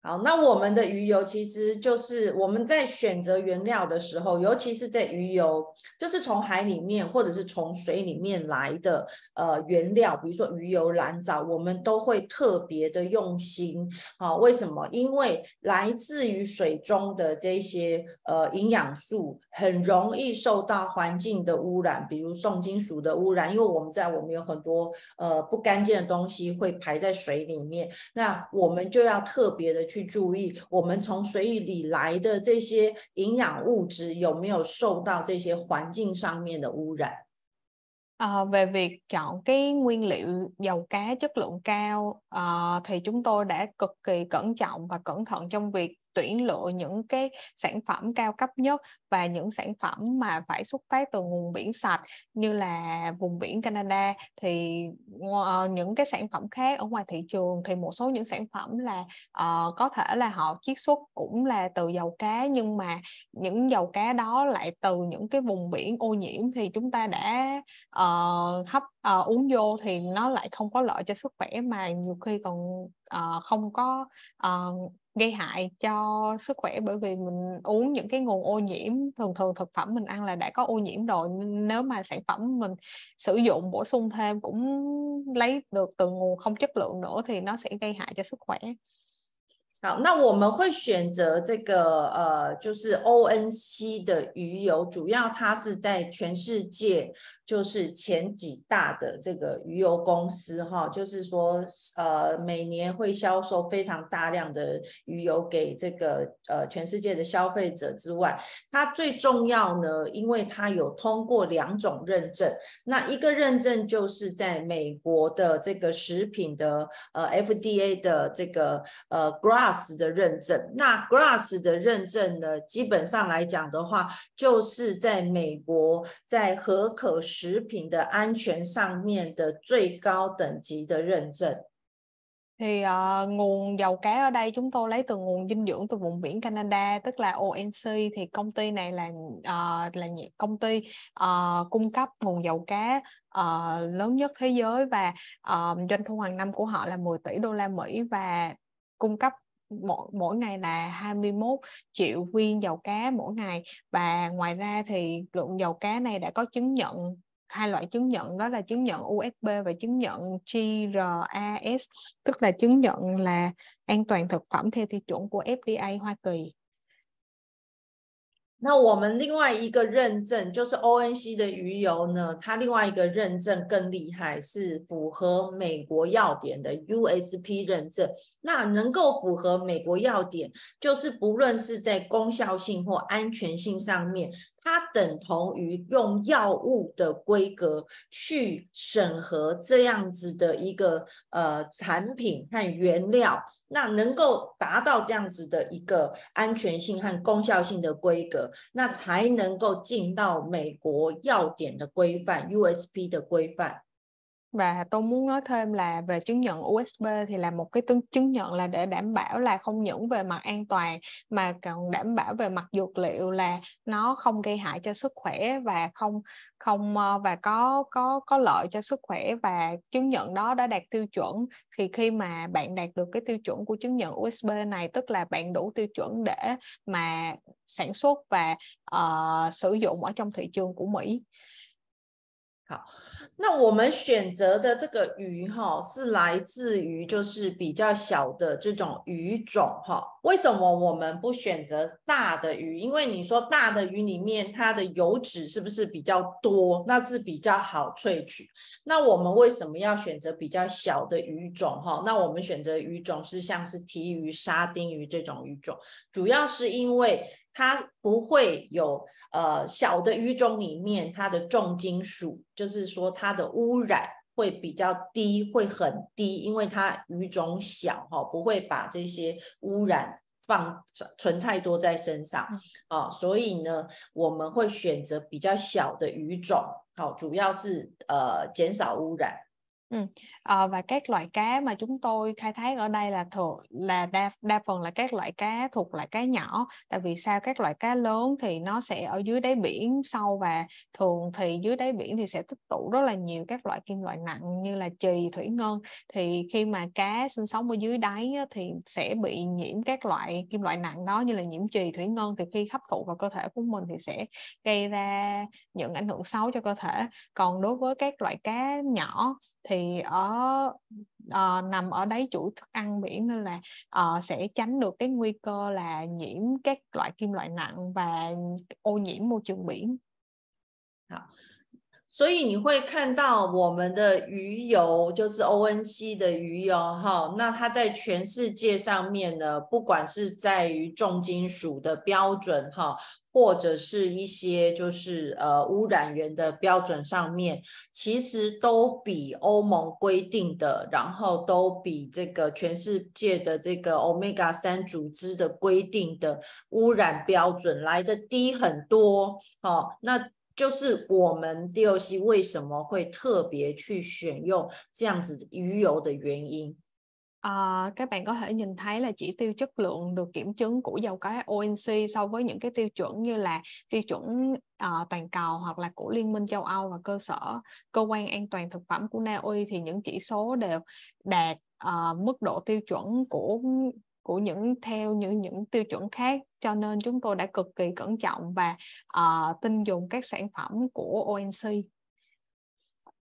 好，那我们的鱼油其实就是我们在选择原料的时候，尤其是在鱼油，就是从海里面或者是从水里面来的呃原料，比如说鱼油、蓝藻，我们都会特别的用心。好，为什么？因为来自于水中的这些呃营养素很容易受到环境的污染，比如重金属的污染，因为我们在我们有很多呃不干净的东西会排在水里面，那我们就要特别的。去注意我们从水里来的这些营养物质有没有受到这些环境上面的污染。À về việc chọn cái nguyên liệu dầu cá chất lượng cao, thì chúng tôi đã cực kỳ cẩn trọng và cẩn thận trong việc. tuyển lựa những cái sản phẩm cao cấp nhất và những sản phẩm mà phải xuất phát từ nguồn biển sạch như là vùng biển Canada thì uh, những cái sản phẩm khác ở ngoài thị trường thì một số những sản phẩm là uh, có thể là họ chiết xuất cũng là từ dầu cá nhưng mà những dầu cá đó lại từ những cái vùng biển ô nhiễm thì chúng ta đã uh, hấp uh, uống vô thì nó lại không có lợi cho sức khỏe mà nhiều khi còn uh, không có uh, gây hại cho sức khỏe bởi vì mình uống những cái nguồn ô nhiễm thường thường thực phẩm mình ăn là đã có ô nhiễm rồi nếu mà sản phẩm mình sử dụng bổ sung thêm cũng lấy được từ nguồn không chất lượng nữa thì nó sẽ gây hại cho sức khỏe 好，那我们会选择这个呃，就是 O N C 的鱼油，主要它是在全世界就是前几大的这个鱼油公司哈，就是说呃每年会销售非常大量的鱼油给这个呃全世界的消费者之外，它最重要呢，因为它有通过两种认证，那一个认证就是在美国的这个食品的呃 F D A 的这个呃 g r a GRASS 的认证。那 GRASS 的认证呢，基本上来讲的话，就是在美国在合可食品的安全上面的最高等级的认证。thì uh, ờ, nguồn dầu cá ở đây chúng tôi lấy từ nguồn dinh dưỡng từ vùng biển Canada tức là ONC thì công ty này là uh, là công ty uh, cung cấp nguồn dầu cá uh, lớn nhất thế giới và uh, doanh thu hàng năm của họ là 10 tỷ đô la Mỹ và cung cấp mỗi mỗi ngày là 21 triệu viên dầu cá mỗi ngày và ngoài ra thì lượng dầu cá này đã có chứng nhận hai loại chứng nhận đó là chứng nhận USB và chứng nhận GRAS tức là chứng nhận là an toàn thực phẩm theo tiêu chuẩn của FDA Hoa Kỳ 那我们另外一个认证就是 Onc 的鱼油呢，它另外一个认证更厉害，是符合美国药典的 USP 认证。那能够符合美国药典，就是不论是在功效性或安全性上面。它等同于用药物的规格去审核这样子的一个呃产品和原料，那能够达到这样子的一个安全性和功效性的规格，那才能够进到美国药典的规范 （USP） 的规范。Và tôi muốn nói thêm là về chứng nhận USB thì là một cái chứng nhận là để đảm bảo là không những về mặt an toàn mà còn đảm bảo về mặt dược liệu là nó không gây hại cho sức khỏe và không không ờ, và có có có lợi cho sức khỏe và chứng nhận đó đã đạt tiêu chuẩn thì khi mà bạn đạt được cái tiêu chuẩn của chứng nhận USB này tức là bạn đủ tiêu chuẩn để mà sản xuất và uh, sử dụng ở trong thị trường của Mỹ 好，那我们选择的这个鱼哈，是来自于就是比较小的这种鱼种哈。为什么我们不选择大的鱼？因为你说大的鱼里面它的油脂是不是比较多？那是比较好萃取。那我们为什么要选择比较小的鱼种哈？那我们选择鱼种是像是提鱼、沙丁鱼这种鱼种，主要是因为。它不会有呃小的鱼种里面，它的重金属，就是说它的污染会比较低，会很低，因为它鱼种小哈，不会把这些污染放存太多在身上啊，所以呢，我们会选择比较小的鱼种，好，主要是呃减少污染。Ừm, ờ, và các loại cá mà chúng tôi khai thác ở đây là thường là đa đa phần là các loại cá thuộc loại cá nhỏ, tại vì sao? Các loại cá lớn thì nó sẽ ở dưới đáy biển sâu và thường thì dưới đáy biển thì sẽ tích tụ rất là nhiều các loại kim loại nặng như là chì, thủy ngân. Thì khi mà cá sinh sống ở dưới đáy thì sẽ bị nhiễm các loại kim loại nặng đó như là nhiễm chì, thủy ngân thì khi hấp thụ vào cơ thể của mình thì sẽ gây ra những ảnh hưởng xấu cho cơ thể. Còn đối với các loại cá nhỏ thì ở uh, nằm ở đáy chuỗi thức ăn biển nên là uh, sẽ tránh được cái nguy cơ là nhiễm các loại kim loại nặng và ô nhiễm môi trường biển. Ờ. 所以你会看到我们的鱼油，就是 O N C 的鱼油哈，那它在全世界上面呢，不管是在于重金属的标准哈，或者是一些就是呃污染源的标准上面，其实都比欧盟规定的，然后都比这个全世界的这个 Omega 三组织的规定的污染标准来的低很多，好那。就是我们 DOC 为什么会特别去选用这样子鱼油的原因。À, các bạn có thể nhìn thấy là chỉ tiêu chất lượng được kiểm chứng của dầu cá ONC so với những cái tiêu chuẩn như là tiêu chuẩn uh, toàn cầu hoặc là của Liên minh châu Âu và cơ sở cơ quan an toàn thực phẩm của Na Uy thì những chỉ số đều đạt uh, mức độ tiêu chuẩn của của những theo những những tiêu chuẩn khác cho nên chúng tôi đã cực kỳ cẩn trọng và uh, tin dùng các sản phẩm của ONC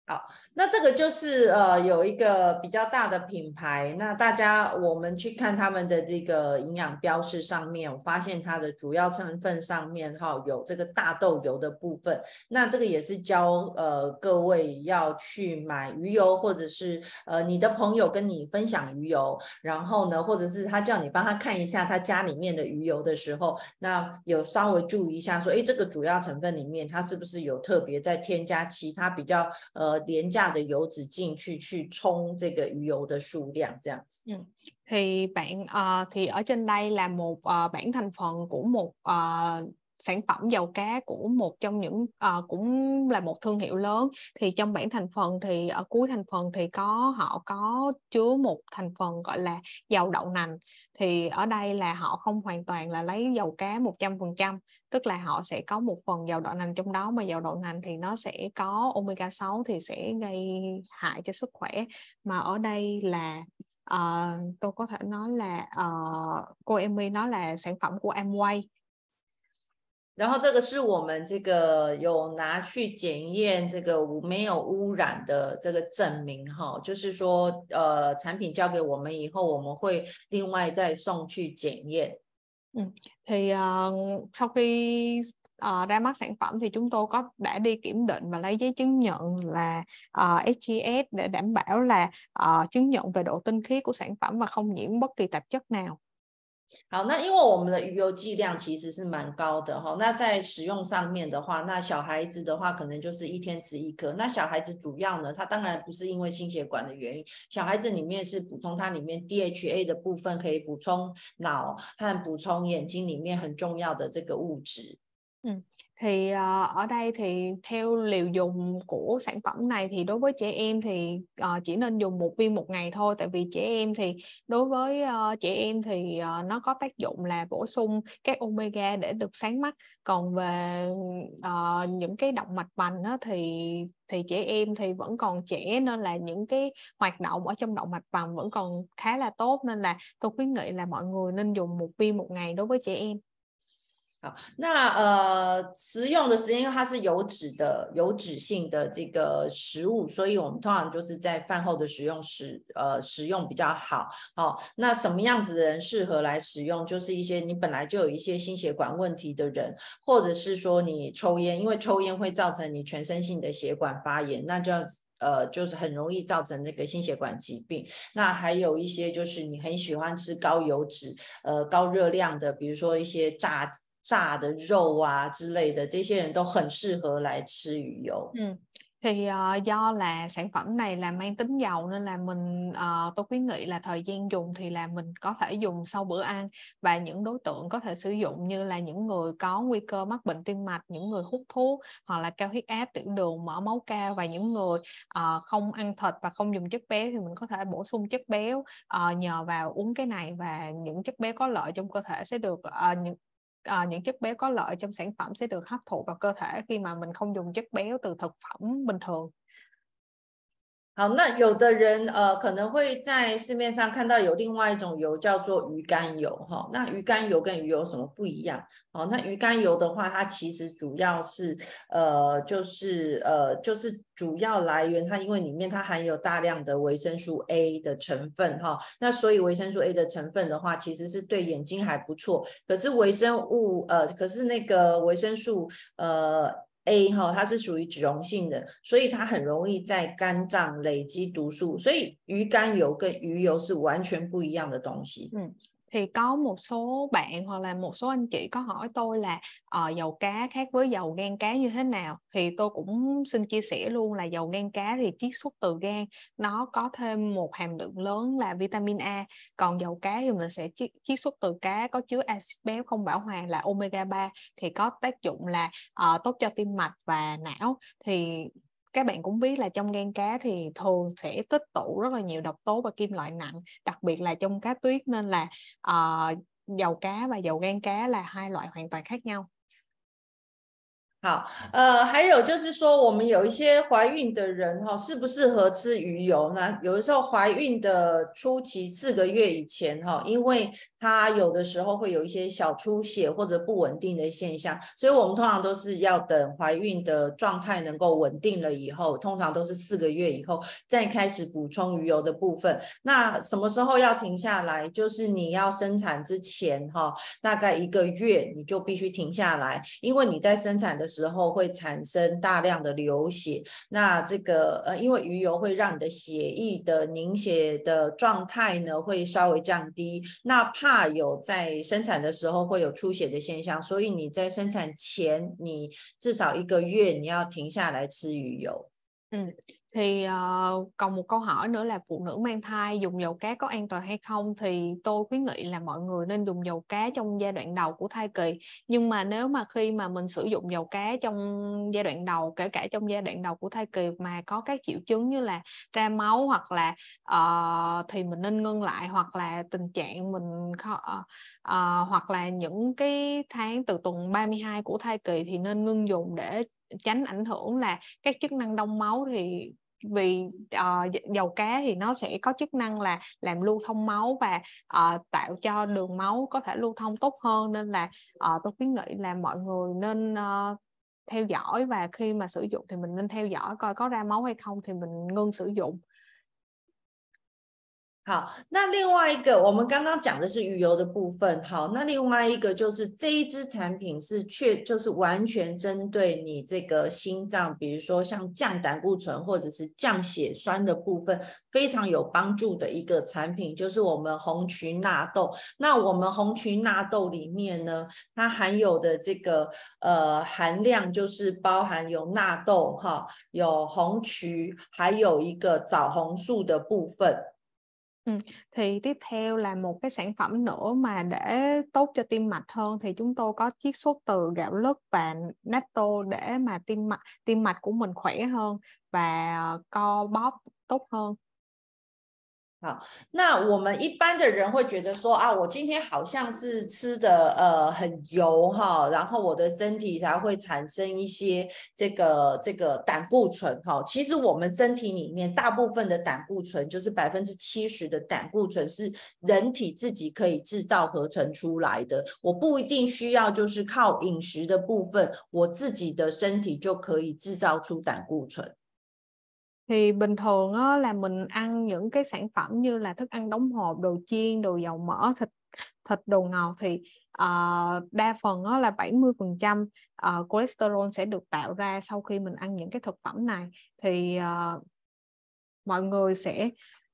好，那这个就是呃有一个比较大的品牌，那大家我们去看他们的这个营养标示上面，我发现它的主要成分上面哈有这个大豆油的部分。那这个也是教呃各位要去买鱼油，或者是呃你的朋友跟你分享鱼油，然后呢，或者是他叫你帮他看一下他家里面的鱼油的时候，那有稍微注意一下，说哎这个主要成分里面它是不是有特别在添加其他比较呃。廉价的油脂进去，去冲这个鱼油的数量，这样子。嗯，thì bạn à thì ở trên đây là một bảng thành phần của một sản phẩm dầu cá của một trong những uh, cũng là một thương hiệu lớn thì trong bảng thành phần thì ở cuối thành phần thì có họ có chứa một thành phần gọi là dầu đậu nành thì ở đây là họ không hoàn toàn là lấy dầu cá 100% tức là họ sẽ có một phần dầu đậu nành trong đó mà dầu đậu nành thì nó sẽ có omega 6 thì sẽ gây hại cho sức khỏe mà ở đây là uh, tôi có thể nói là uh, cô Emmy nói là sản phẩm của Amway 然后这个是我们这个有拿去检验这个没有污染的这个证明哈，就是说呃产品交给我们以后，我们会另外再送去检验。Ừ, thì uh, sau ra mắt sản phẩm thì chúng tôi có đã đi kiểm định và lấy giấy chứng nhận là uh, SGS để đảm bảo là uh, chứng nhận về độ tinh khiết của sản phẩm và không nhiễm bất kỳ tạp chất nào. 好，那因为我们的鱼油剂量其实是蛮高的哈，那在使用上面的话，那小孩子的话可能就是一天吃一颗。那小孩子主要呢，他当然不是因为心血管的原因，小孩子里面是补充它里面 DHA 的部分，可以补充脑和补充眼睛里面很重要的这个物质。嗯。thì uh, ở đây thì theo liều dùng của sản phẩm này thì đối với trẻ em thì uh, chỉ nên dùng một viên một ngày thôi tại vì trẻ em thì đối với uh, trẻ em thì uh, nó có tác dụng là bổ sung các omega để được sáng mắt còn về uh, những cái động mạch vành đó thì thì trẻ em thì vẫn còn trẻ nên là những cái hoạt động ở trong động mạch vành vẫn còn khá là tốt nên là tôi khuyến nghị là mọi người nên dùng một viên một ngày đối với trẻ em 好，那呃食用的时间，因为它是油脂的、油脂性的这个食物，所以我们通常就是在饭后的食用，食呃食用比较好。好，那什么样子的人适合来使用？就是一些你本来就有一些心血管问题的人，或者是说你抽烟，因为抽烟会造成你全身性的血管发炎，那叫呃就是很容易造成这个心血管疾病。那还有一些就是你很喜欢吃高油脂、呃高热量的，比如说一些炸。炸的肉啊之类的，这些人都很适合来吃鱼油。嗯。thì uh, ờ, do là sản phẩm này là mang tính dầu nên là mình uh, tôi khuyến nghị là thời gian dùng thì là mình có thể dùng sau bữa ăn và những đối tượng có thể sử dụng như là những người có nguy cơ mắc bệnh tim mạch những người hút thuốc hoặc là cao huyết áp tiểu đường mỡ máu cao và những người uh, không ăn thịt và không dùng chất béo thì mình có thể bổ sung chất béo uh, nhờ vào uống cái này và những chất béo có lợi trong cơ thể sẽ được uh, những à, những chất béo có lợi trong sản phẩm sẽ được hấp thụ vào cơ thể khi mà mình không dùng chất béo từ thực phẩm bình thường 好，那有的人呃可能会在市面上看到有另外一种油叫做鱼肝油哈，那鱼肝油跟鱼油什么不一样？好，那鱼肝油的话，它其实主要是呃就是呃就是主要来源它因为里面它含有大量的维生素 A 的成分哈，那所以维生素 A 的成分的话，其实是对眼睛还不错。可是维生素呃，可是那个维生素呃。A 哈，它是属于脂溶性的，所以它很容易在肝脏累积毒素，所以鱼肝油跟鱼油是完全不一样的东西。嗯。thì có một số bạn hoặc là một số anh chị có hỏi tôi là ờ, dầu cá khác với dầu gan cá như thế nào thì tôi cũng xin chia sẻ luôn là dầu gan cá thì chiết xuất từ gan nó có thêm một hàm lượng lớn là vitamin A còn dầu cá thì mình sẽ chiết, chiết xuất từ cá có chứa axit béo không bão hòa là omega 3 thì có tác dụng là uh, tốt cho tim mạch và não thì các bạn cũng biết là trong gan cá thì thường sẽ tích tụ rất là nhiều độc tố và kim loại nặng đặc biệt là trong cá tuyết nên là uh, dầu cá và dầu gan cá là hai loại hoàn toàn khác nhau 好，呃，还有就是说，我们有一些怀孕的人哈，适不适合吃鱼油呢？有的时候怀孕的初期四个月以前哈，因为它有的时候会有一些小出血或者不稳定的现象，所以我们通常都是要等怀孕的状态能够稳定了以后，通常都是四个月以后再开始补充鱼油的部分。那什么时候要停下来？就是你要生产之前哈，大概一个月你就必须停下来，因为你在生产的。时候会产生大量的流血，那这个呃，因为鱼油会让你的血液的凝血的状态呢会稍微降低，那怕有在生产的时候会有出血的现象，所以你在生产前你至少一个月你要停下来吃鱼油。嗯。thì uh, còn một câu hỏi nữa là phụ nữ mang thai dùng dầu cá có an toàn hay không thì tôi khuyến nghị là mọi người nên dùng dầu cá trong giai đoạn đầu của thai kỳ nhưng mà nếu mà khi mà mình sử dụng dầu cá trong giai đoạn đầu kể cả trong giai đoạn đầu của thai kỳ mà có các triệu chứng như là ra máu hoặc là uh, thì mình nên ngưng lại hoặc là tình trạng mình khó, uh, ờ, hoặc là những cái tháng từ tuần 32 của thai kỳ thì nên ngưng dùng để tránh ảnh hưởng là các chức năng đông máu thì vì uh, dầu cá thì nó sẽ có chức năng là làm lưu thông máu và uh, tạo cho đường máu có thể lưu thông tốt hơn nên là uh, tôi khuyến nghị là mọi người nên uh, theo dõi và khi mà sử dụng thì mình nên theo dõi coi có ra máu hay không thì mình ngưng sử dụng 好，那另外一个我们刚刚讲的是鱼油的部分。好，那另外一个就是这一支产品是确就是完全针对你这个心脏，比如说像降胆固醇或者是降血栓的部分，非常有帮助的一个产品，就是我们红曲纳豆。那我们红曲纳豆里面呢，它含有的这个呃含量就是包含有纳豆哈，有红曲，还有一个枣红素的部分。thì tiếp theo là một cái sản phẩm nữa mà để tốt cho tim mạch hơn thì chúng tôi có chiết xuất từ gạo lứt và natto để mà tim mạch tim mạch của mình khỏe hơn và ờ, co bóp tốt hơn. 好，那我们一般的人会觉得说啊，我今天好像是吃的呃很油哈，然后我的身体才会产生一些这个这个胆固醇哈。其实我们身体里面大部分的胆固醇，就是百分之七十的胆固醇是人体自己可以制造合成出来的，我不一定需要就是靠饮食的部分，我自己的身体就可以制造出胆固醇。thì bình thường á, là mình ăn những cái sản phẩm như là thức ăn đóng hộp đồ chiên đồ dầu mỡ thịt thịt đồ ngọt thì uh, đa phần á, là 70 phần trăm uh, cholesterol sẽ được tạo ra sau khi mình ăn những cái thực phẩm này thì uh, mọi người sẽ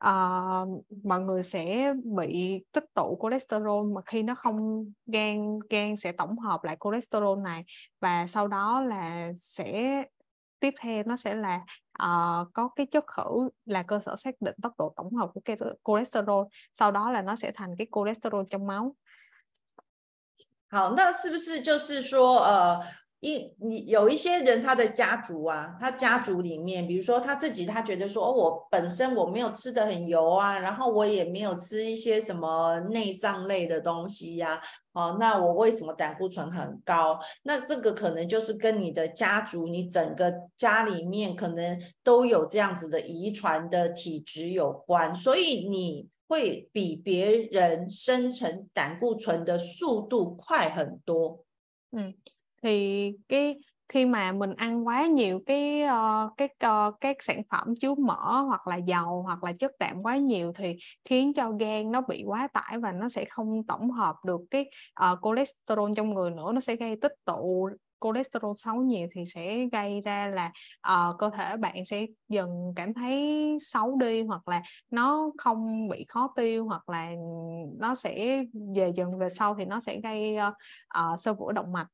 uh, mọi người sẽ bị tích tụ cholesterol mà khi nó không gan gan sẽ tổng hợp lại cholesterol này và sau đó là sẽ tiếp theo nó sẽ là uh, có cái chất khử là cơ sở xác định tốc độ tổng hợp của cái cholesterol sau đó là nó sẽ thành cái cholesterol trong máu 好，那是不是就是说，呃一，你有一些人，他的家族啊，他家族里面，比如说他自己，他觉得说，哦，我本身我没有吃的很油啊，然后我也没有吃一些什么内脏类的东西呀，哦，那我为什么胆固醇很高？那这个可能就是跟你的家族，你整个家里面可能都有这样子的遗传的体质有关，所以你会比别人生成胆固醇的速度快很多，嗯。thì cái khi mà mình ăn quá nhiều cái ờ, cái cái uh, sản phẩm chứa mỡ hoặc là dầu hoặc là chất đạm quá nhiều thì khiến cho gan nó bị quá tải và nó sẽ không tổng hợp được cái uh, cholesterol trong người nữa nó sẽ gây tích tụ cholesterol xấu nhiều thì sẽ gây ra là uh, cơ thể bạn sẽ dần cảm thấy xấu đi hoặc là nó không bị khó tiêu hoặc là nó sẽ về dần về sau thì nó sẽ gây uh, uh, sơ vữa động mạch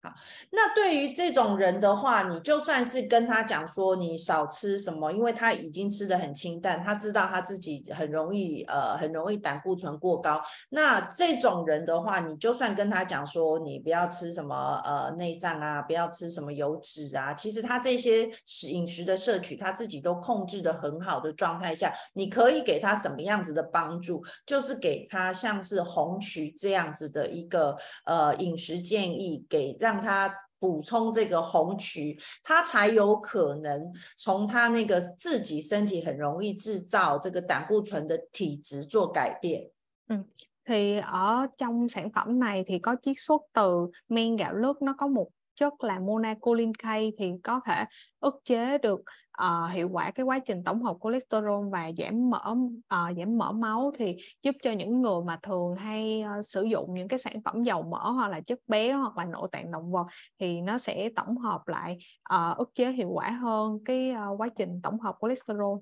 好，那对于这种人的话，你就算是跟他讲说你少吃什么，因为他已经吃的很清淡，他知道他自己很容易呃很容易胆固醇过高。那这种人的话，你就算跟他讲说你不要吃什么呃内脏啊，不要吃什么油脂啊，其实他这些食饮食的摄取他自己都控制的很好的状态下，你可以给他什么样子的帮助，就是给他像是红曲这样子的一个呃饮食建议，给让。让他补充这个红曲，他才有可能从他那个自己身体很容易制造这个胆固醇的体质做改变。嗯，thì ở trong sản phẩm này thì có chiết xuất từ men gạo lứt nó có một chất là monacolin K thì có thể ức chế được uh, hiệu quả cái quá trình tổng hợp cholesterol và giảm mỡ uh, giảm mỡ máu thì giúp cho những người mà thường hay uh, sử dụng những cái sản phẩm dầu mỡ hoặc là chất béo hoặc là nội tạng động vật thì nó sẽ tổng hợp lại uh, ức chế hiệu quả hơn cái uh, quá trình tổng hợp cholesterol.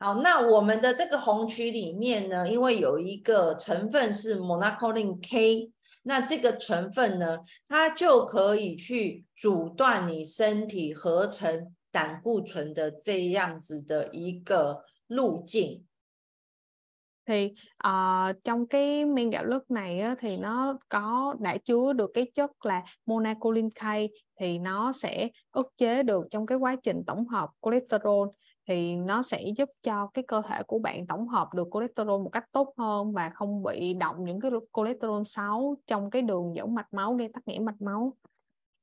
好，那我们的这个红曲里面呢，因为有一个成分是 monacolin K，那这个成分呢，它就可以去阻断你身体合成胆固醇的这样子的一个路径。thì uh, ờ, trong cái men gạo lứt này á, thì nó có đã chứa được cái chất là monacolin K thì nó sẽ ức chế được trong cái quá trình tổng hợp cholesterol thì nó sẽ giúp cho cái cơ thể của bạn tổng hợp được cholesterol một cách tốt hơn và không bị động những cái cholesterol xấu trong cái đường dẫn mạch máu gây tắc nghẽn mạch máu.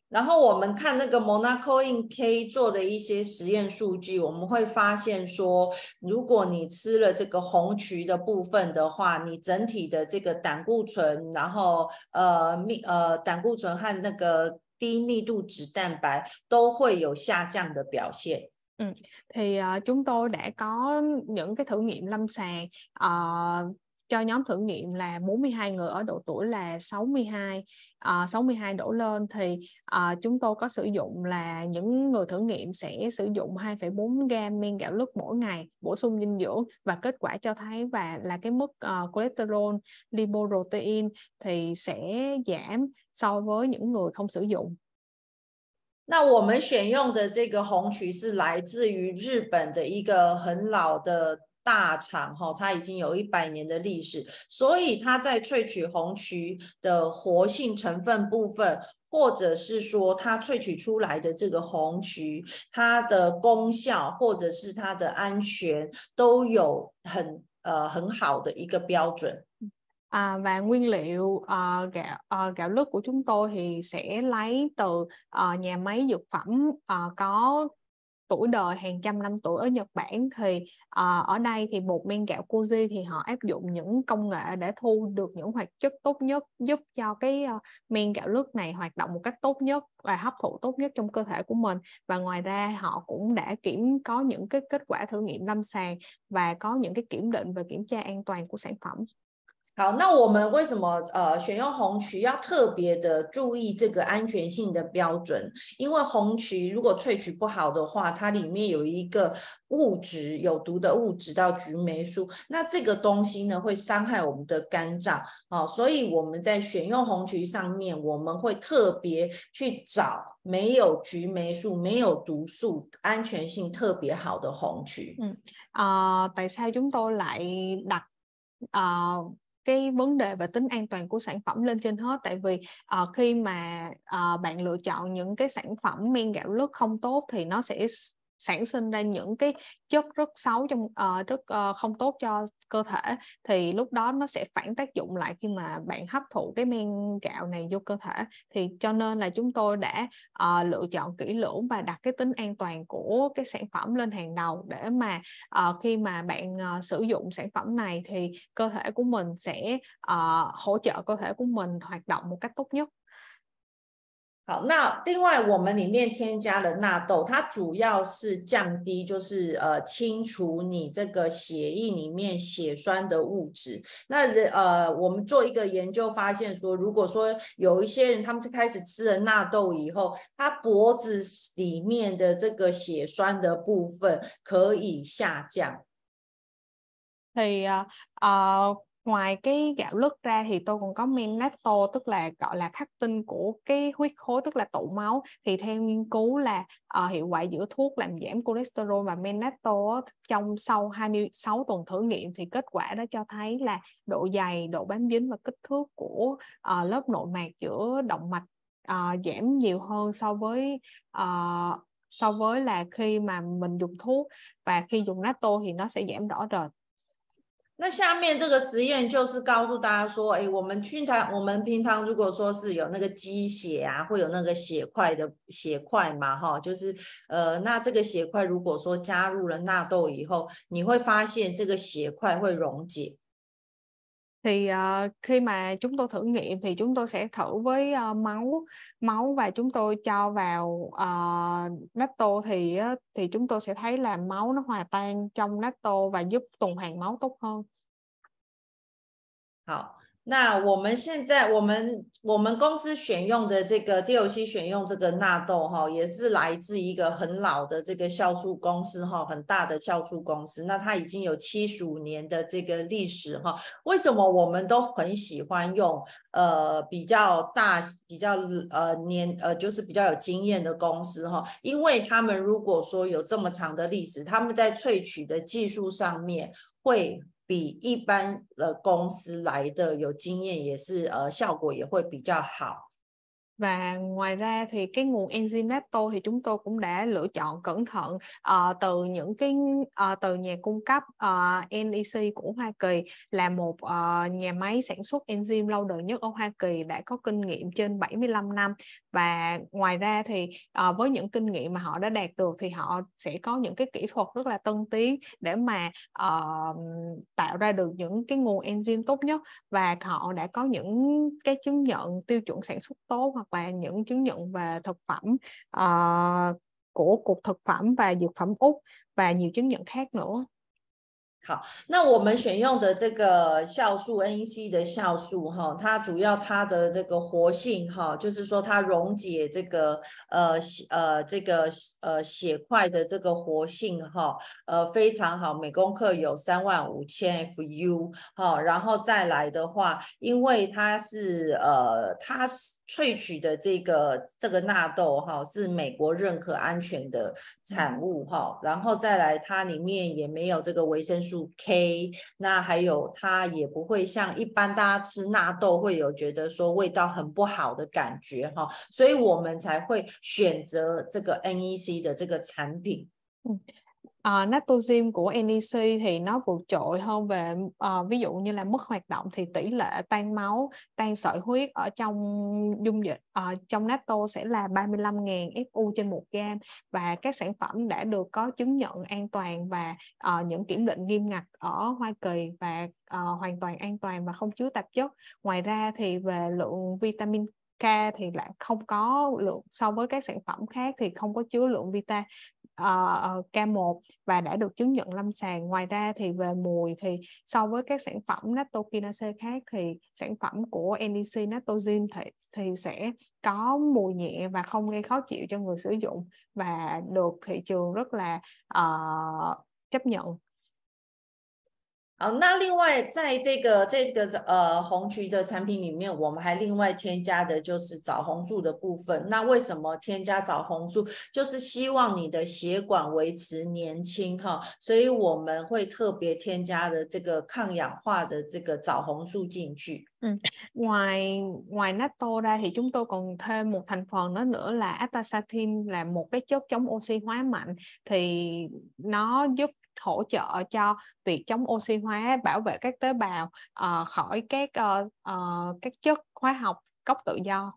然后我们看那个 m o n a c o i n K 做的一些实验数据，我们会发现说，如果你吃了这个红曲的部分的话，你整体的这个胆固醇，然后呃密呃胆固醇和那个低密度脂蛋白都会有下降的表现。嗯，thì chúng tôi đã có những cái thử nghiệm lâm sàng, ờ. cho nhóm thử nghiệm là 42 người ở độ tuổi là 62 uh, 62 đổ lên thì uh, chúng tôi có sử dụng là những người thử nghiệm sẽ sử dụng 2,4 gam men gạo lứt mỗi ngày bổ sung dinh dưỡng và kết quả cho thấy và là cái mức uh, cholesterol lipoprotein thì sẽ giảm so với những người không sử dụng 那我们选用的这个红曲是来自于日本的一个很老的大厂哈，它已经有一百年的历史，所以它在萃取红曲的活性成分部分，或者是说它萃取出来的这个红曲，它的功效或者是它的安全都有很呃很好的一个标准。啊，về n g u y ê l i o g o lứt của chúng t ô lấy từ nhà máy dược phẩm c tuổi đời hàng trăm năm tuổi ở Nhật Bản thì uh, ở đây thì bột men gạo koji thì họ áp dụng những công nghệ để thu được những hoạt chất tốt nhất giúp cho cái uh, men gạo lứt này hoạt động một cách tốt nhất và hấp thụ tốt nhất trong cơ thể của mình và ngoài ra họ cũng đã kiểm có những cái kết quả thử nghiệm lâm sàng và có những cái kiểm định về kiểm tra an toàn của sản phẩm 好，那我们为什么呃选用红曲要特别的注意这个安全性的标准？因为红曲如果萃取不好的话，它里面有一个物质，有毒的物质到菊霉素，那这个东西呢会伤害我们的肝脏啊，所以我们在选用红曲上面，我们会特别去找没有菊霉素、没有毒素、安全性特别好的红曲。嗯，啊，白菜 i sao c 呃？cái vấn đề về tính an toàn của sản phẩm lên trên hết tại vì uh, khi mà uh, bạn lựa chọn những cái sản phẩm men gạo lứt không tốt thì nó sẽ sản sinh ra những cái chất rất xấu trong uh, rất uh, không tốt cho cơ thể thì lúc đó nó sẽ phản tác dụng lại khi mà bạn hấp thụ cái men gạo này vô cơ thể thì cho nên là chúng tôi đã uh, lựa chọn kỹ lưỡng và đặt cái tính an toàn của cái sản phẩm lên hàng đầu để mà uh, khi mà bạn uh, sử dụng sản phẩm này thì cơ thể của mình sẽ uh, hỗ trợ cơ thể của mình hoạt động một cách tốt nhất 好，那另外我们里面添加了纳豆，它主要是降低，就是呃清除你这个血液里面血栓的物质。那呃，我们做一个研究发现说，如果说有一些人他们开始吃了纳豆以后，他脖子里面的这个血栓的部分可以下降。可以啊，好。ngoài cái gạo lứt ra thì tôi còn có men natto tức là gọi là khắc tinh của cái huyết khối tức là tụ máu thì theo nghiên cứu là uh, hiệu quả giữa thuốc làm giảm cholesterol và men natto trong sau 26 tuần thử nghiệm thì kết quả đó cho thấy là độ dày, độ bám dính và kích thước của uh, lớp nội mạc giữa động mạch uh, giảm nhiều hơn so với uh, so với là khi mà mình dùng thuốc và khi dùng natto thì nó sẽ giảm rõ rệt 那下面这个实验就是告诉大家说，哎，我们平常我们平常如果说是有那个积血啊，会有那个血块的血块嘛，哈，就是呃，那这个血块如果说加入了纳豆以后，你会发现这个血块会溶解。thì ờ, khi mà chúng tôi thử nghiệm thì chúng tôi sẽ thử với ờ, máu máu và chúng tôi cho vào ờ, natto thì á, thì chúng tôi sẽ thấy là máu nó hòa tan trong natto và giúp tuần hoàn máu tốt hơn 好，ờ. 那我们现在我们我们公司选用的这个 DLC 选用这个纳豆哈，也是来自一个很老的这个酵素公司哈，很大的酵素公司。那它已经有七十五年的这个历史哈。为什么我们都很喜欢用呃比较大比较呃年呃就是比较有经验的公司哈？因为他们如果说有这么长的历史，他们在萃取的技术上面会。比一般的公司来的有经验，也是呃效果也会比较好。và ngoài ra thì cái nguồn enzyme natto thì chúng tôi cũng đã lựa chọn cẩn thận uh, từ những cái uh, từ nhà cung cấp uh, ờ, NEC của Hoa Kỳ là một uh, nhà máy sản xuất enzyme lâu đời nhất ở Hoa Kỳ đã có kinh nghiệm trên 75 năm và ngoài ra thì uh, với những kinh nghiệm mà họ đã đạt được thì họ sẽ có những cái kỹ thuật rất là tân tiến để mà uh, tạo ra được những cái nguồn enzyme tốt nhất và họ đã có những cái chứng nhận tiêu chuẩn sản xuất tốt hoặc là những chứng nhận về thực phẩm uh, của cục thực phẩm và dược phẩm Úc và nhiều chứng nhận khác nữa. 好，那我们选用的这个酵素 NEC 的酵素哈，它主要它的这个活性哈，就是说它溶解这个呃呃这个呃血块的这个活性哈，呃非常好，每公克有三万五千 FU 哈，然后再来的话，因为它是呃它是。萃取的这个这个纳豆哈是美国认可安全的产物哈，然后再来它里面也没有这个维生素 K，那还有它也不会像一般大家吃纳豆会有觉得说味道很不好的感觉哈，所以我们才会选择这个 N E C 的这个产品。uh, ờ, Natozim của NEC thì nó vượt trội hơn về uh, ví dụ như là mức hoạt động thì tỷ lệ tan máu, tan sợi huyết ở trong dung dịch uh, trong Nato sẽ là 35.000 FU trên 1 gam và các sản phẩm đã được có chứng nhận an toàn và uh, những kiểm định nghiêm ngặt ở Hoa Kỳ và uh, hoàn toàn an toàn và không chứa tạp chất. Ngoài ra thì về lượng vitamin K thì lại không có lượng so với các sản phẩm khác thì không có chứa lượng vita Ờ, ờ, K1 và đã được chứng nhận lâm sàng. Ngoài ra thì về mùi thì so với các sản phẩm nattokinase khác thì sản phẩm của NDC Nattozin thì, thì sẽ có mùi nhẹ và không gây khó chịu cho người sử dụng và được thị trường rất là uh, chấp nhận 好，那另外在这个这个呃红曲的产品里面，我们还另外添加的就是枣红素的部分。那为什么添加枣红素？就是希望你的血管维持年轻哈，所以我们会特别添加的这个抗氧化的这个枣红素进去。嗯，ngoại ngoài natto ra thì chúng tôi còn thêm một thành phần nó nữa là atasatin là một cái chất chống oxy hóa mạnh, thì nó giúp hỗ trợ cho việc chống oxy hóa bảo vệ các tế bào uh, khỏi các uh, uh, các chất hóa học gốc tự do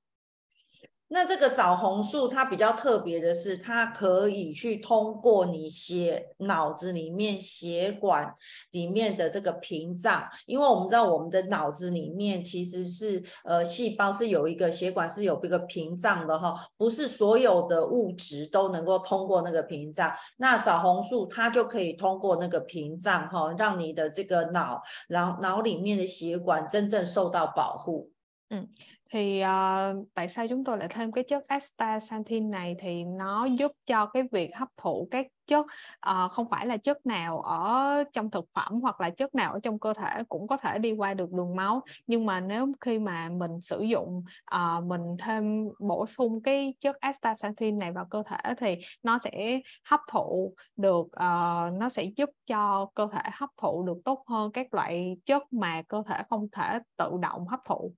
那这个枣红素它比较特别的是，它可以去通过你血脑子里面血管里面的这个屏障，因为我们知道我们的脑子里面其实是呃细胞是有一个血管是有一个屏障的哈，不是所有的物质都能够通过那个屏障。那枣红素它就可以通过那个屏障哈，让你的这个脑脑脑里面的血管真正受到保护。嗯。thì uh, tại sao chúng tôi lại thêm cái chất astaxanthin này thì nó giúp cho cái việc hấp thụ các chất uh, không phải là chất nào ở trong thực phẩm hoặc là chất nào ở trong cơ thể cũng có thể đi qua được đường máu nhưng mà nếu khi mà mình sử dụng uh, mình thêm bổ sung cái chất astaxanthin này vào cơ thể thì nó sẽ hấp thụ được uh, nó sẽ giúp cho cơ thể hấp thụ được tốt hơn các loại chất mà cơ thể không thể tự động hấp thụ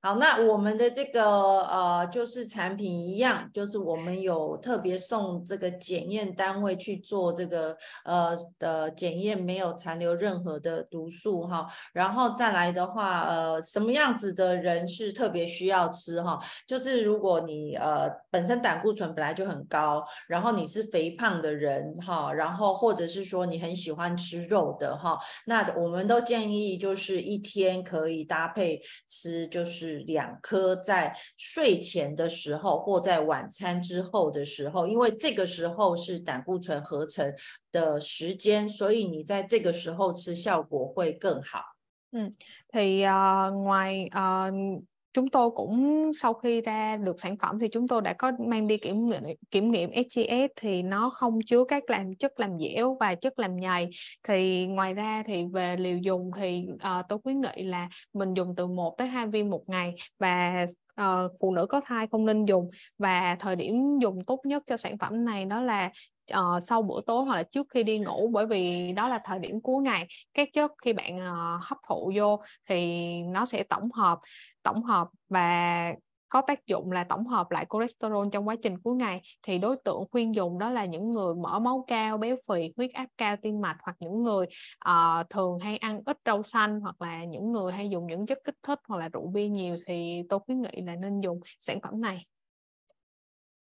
好，那我们的这个呃，就是产品一样，就是我们有特别送这个检验单位去做这个呃的检验，没有残留任何的毒素哈。然后再来的话，呃，什么样子的人是特别需要吃哈？就是如果你呃本身胆固醇本来就很高，然后你是肥胖的人哈，然后或者是说你很喜欢吃肉的哈，那我们都建议就是一天可以搭配吃就是。两颗在睡前的时候，或在晚餐之后的时候，因为这个时候是胆固醇合成的时间，所以你在这个时候吃效果会更好。嗯，是啊，外啊。chúng tôi cũng sau khi ra được sản phẩm thì chúng tôi đã có mang đi kiểm nghiệm kiểm nghiệm SGS thì nó không chứa các làm chất làm dẻo và chất làm nhầy thì ngoài ra thì về liều dùng thì uh, tôi khuyến nghị là mình dùng từ 1 tới 2 viên một ngày và uh, phụ nữ có thai không nên dùng và thời điểm dùng tốt nhất cho sản phẩm này đó là uh, sau bữa tối hoặc là trước khi đi ngủ bởi vì đó là thời điểm cuối ngày các chất khi bạn uh, hấp thụ vô thì nó sẽ tổng hợp tổng hợp và có tác dụng là tổng hợp lại cholesterol trong quá trình cuối ngày thì đối tượng khuyên dùng đó là những người mỡ máu cao béo phì huyết áp cao tim mạch hoặc những người uh, thường hay ăn ít rau xanh hoặc là những người hay dùng những chất kích thích hoặc là rượu bia nhiều thì tôi khuyến nghị là nên dùng sản phẩm này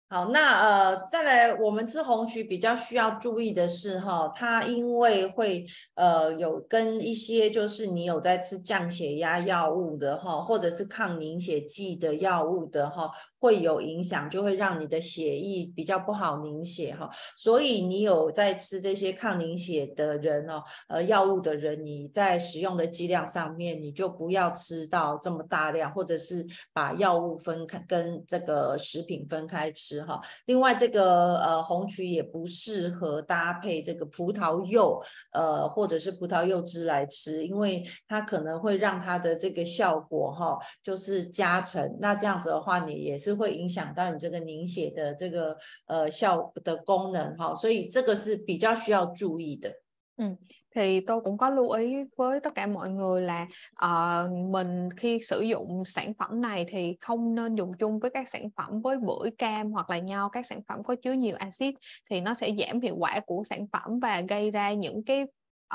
好，那呃，再来，我们吃红曲比较需要注意的是哈，它因为会呃有跟一些就是你有在吃降血压药物的哈，或者是抗凝血剂的药物的哈。会有影响，就会让你的血液比较不好凝血哈，所以你有在吃这些抗凝血的人哦，呃药物的人，你在使用的剂量上面，你就不要吃到这么大量，或者是把药物分开跟这个食品分开吃哈。另外，这个呃红曲也不适合搭配这个葡萄柚，呃或者是葡萄柚汁来吃，因为它可能会让它的这个效果哈就是加成。那这样子的话，你也。是会影响到你这个凝血的这个呃效的功能哈、哦，所以这个是比较需要注意的。嗯。thì tôi cũng có lưu ý với tất cả mọi người là uh, mình khi sử dụng sản phẩm này thì không nên dùng chung với các sản phẩm với bưởi cam hoặc là nhau các sản phẩm có chứa nhiều axit thì nó sẽ giảm hiệu quả của sản phẩm và gây ra những cái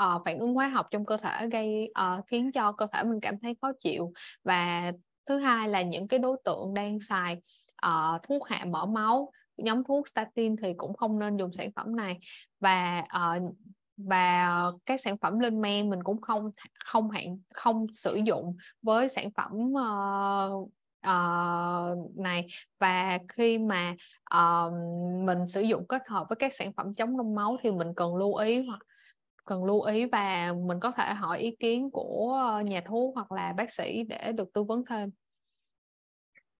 uh, phản ứng hóa học trong cơ thể gây uh, khiến cho cơ thể mình cảm thấy khó chịu và thứ hai là những cái đối tượng đang xài uh, thuốc hạ mỡ máu nhóm thuốc statin thì cũng không nên dùng sản phẩm này và uh, và các sản phẩm lên men mình cũng không không hạn không sử dụng với sản phẩm uh, uh, này và khi mà uh, mình sử dụng kết hợp với các sản phẩm chống đông máu thì mình cần lưu ý hoặc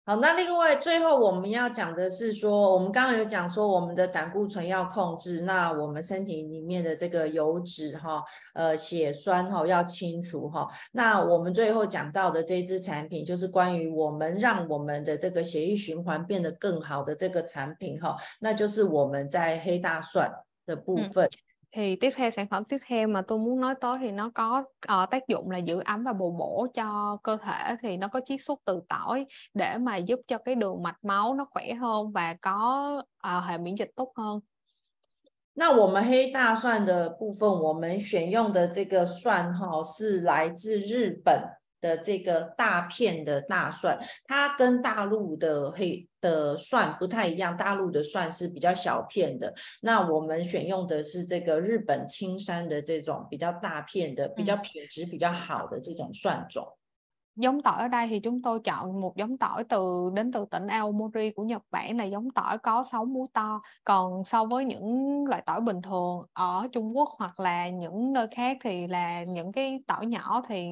好，那另外，最后我们要讲的是说，我们刚刚有讲说，我们的胆固醇要控制，那我们身体里面的这个油脂哈、呃血栓哈要清除哈。那我们最后讲到的这支产品，就是关于我们让我们的这个血液循环变得更好的这个产品哈，那就是我们在黑大蒜的部分。thì tiếp theo sản phẩm tiếp theo mà tôi muốn nói tới thì nó có uh, tác dụng là giữ ấm và bù bổ cho cơ thể thì nó có chiết xuất từ tỏi để mà giúp cho cái đường mạch máu nó khỏe hơn và có uh, hệ miễn dịch tốt hơn. 那我们黑大蒜的部分，我们选用的这个蒜哈是来自日本的这个大片的大蒜，它跟大陆的黑的蒜不太一样，大陆的蒜是比较小片的，那我们选用的是这个日本青山的这种比较大片的、比较品质比较好的这种蒜种。giống tỏi ở đây thì chúng tôi chọn một giống tỏi từ đến từ tỉnh Aomori của Nhật Bản là giống tỏi có sáu múi to còn so với những loại tỏi bình thường ở Trung Quốc hoặc là những nơi khác thì là những cái tỏi nhỏ thì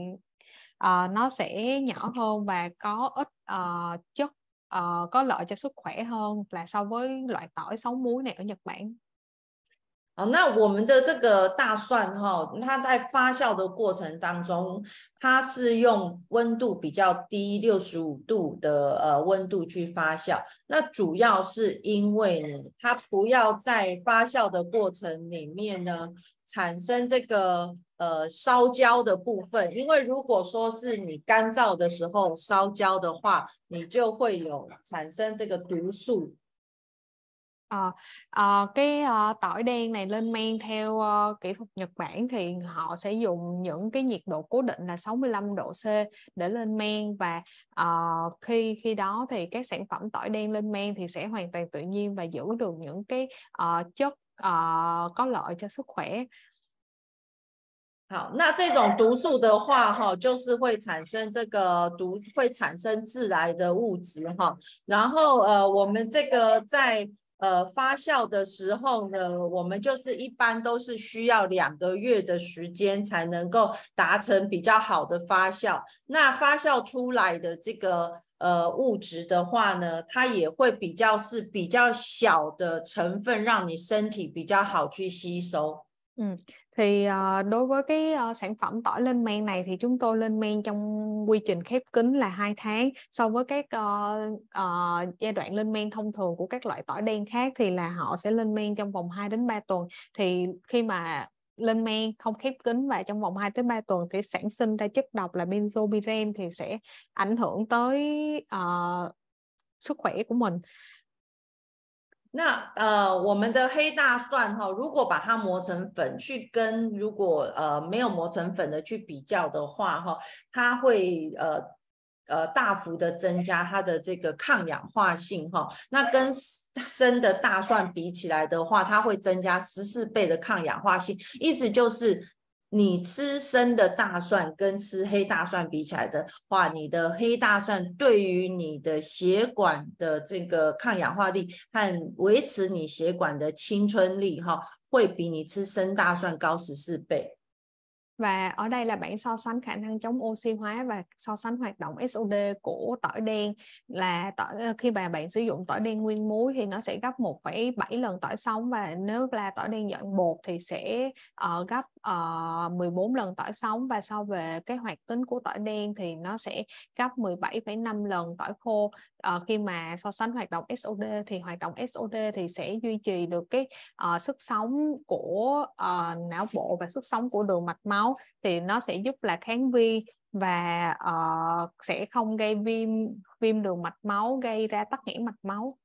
Ờ, nó sẽ nhỏ hơn và có ít uh, chất uh, có lợi cho sức khỏe hơn là so với loại tỏi sáu muối này ở Nhật Bản 那我们的这个大蒜哈，它在发酵的过程当中，它是用温度比较低六十五度的呃温度去发酵。那主要是因为呢，它不要在发酵的过程里面呢产生这个呃烧焦的部分，因为如果说是你干燥的时候烧焦的话，你就会有产生这个毒素。Ờ, ờ, cái, ờ, tỏi đen này lên men theo, ơ, ờ, kỹ thuật Nhật Bản thì họ sẽ dùng những cái nhiệt độ cố định là 65 độ C để lên men và, ờ, khi khi đó thì các sản phẩm tỏi đen lên men thì sẽ hoàn toàn tự nhiên và giữ được những cái, ờ, chất, ờ, có lợi cho sức khỏe. 好，那这种毒素的话，哈，就是会产生这个毒，会产生致癌的物质，哈。然后，呃，我们这个在呃，发酵的时候呢，我们就是一般都是需要两个月的时间才能够达成比较好的发酵。那发酵出来的这个呃物质的话呢，它也会比较是比较小的成分，让你身体比较好去吸收。嗯。thì ờ, đối với cái ờ, sản phẩm tỏi lên men này thì chúng tôi lên men trong quy trình khép kín là hai tháng so với các à, à, giai đoạn lên men thông thường của các loại tỏi đen khác thì là họ sẽ lên men trong vòng 2 đến 3 tuần thì khi mà lên men không khép kín và trong vòng 2 tới 3 tuần thì sản sinh ra chất độc là benzopiren thì sẽ ảnh hưởng tới uh, sức khỏe của mình 那呃，我们的黑大蒜哈，如果把它磨成粉去跟如果呃没有磨成粉的去比较的话哈，它会呃呃大幅的增加它的这个抗氧化性哈。那跟生的大蒜比起来的话，它会增加十四倍的抗氧化性，意思就是。你吃生的大蒜跟吃黑大蒜比起来的话，你的黑大蒜对于你的血管的这个抗氧化力和维持你血管的青春力，哈，会比你吃生大蒜高十四倍。và ở đây là bạn so sánh khả năng chống oxy hóa và so sánh hoạt động SOD của tỏi đen là tỏi ờ, khi mà bạn sử dụng tỏi đen nguyên muối thì nó sẽ gấp 1,7 lần tỏi sống và nếu là tỏi đen dạng bột thì sẽ uh, gấp uh, ờ, 14 lần tỏi sống và so về cái hoạt tính của tỏi đen thì nó sẽ gấp 17,5 lần tỏi khô uh, khi mà so sánh hoạt động SOD thì hoạt động SOD thì sẽ duy trì được cái uh, sức sống của uh, não bộ và sức sống của đường mạch máu thì nó sẽ giúp là kháng vi và uh, sẽ không gây viêm viêm đường mạch máu gây ra tắc nghẽn mạch máu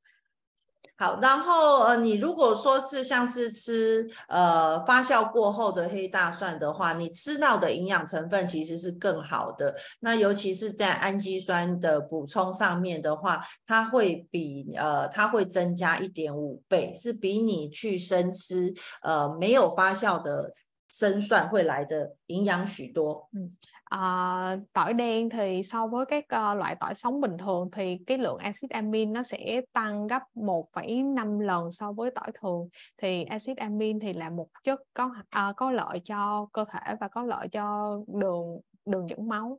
好，然后呃，你如果说是像是吃呃发酵过后的黑大蒜的话，你吃到的营养成分其实是更好的。那尤其是在氨基酸的补充上面的话，它会比呃，它会增加一点五倍，是比你去生吃呃没有发酵的生蒜会来的营养许多。嗯。à, tỏi đen thì so với các uh, loại tỏi sống bình thường thì cái lượng axit amin nó sẽ tăng gấp 1,5 lần so với tỏi thường thì axit amin thì là một chất có uh, có lợi cho cơ thể và có lợi cho đường đường dẫn máu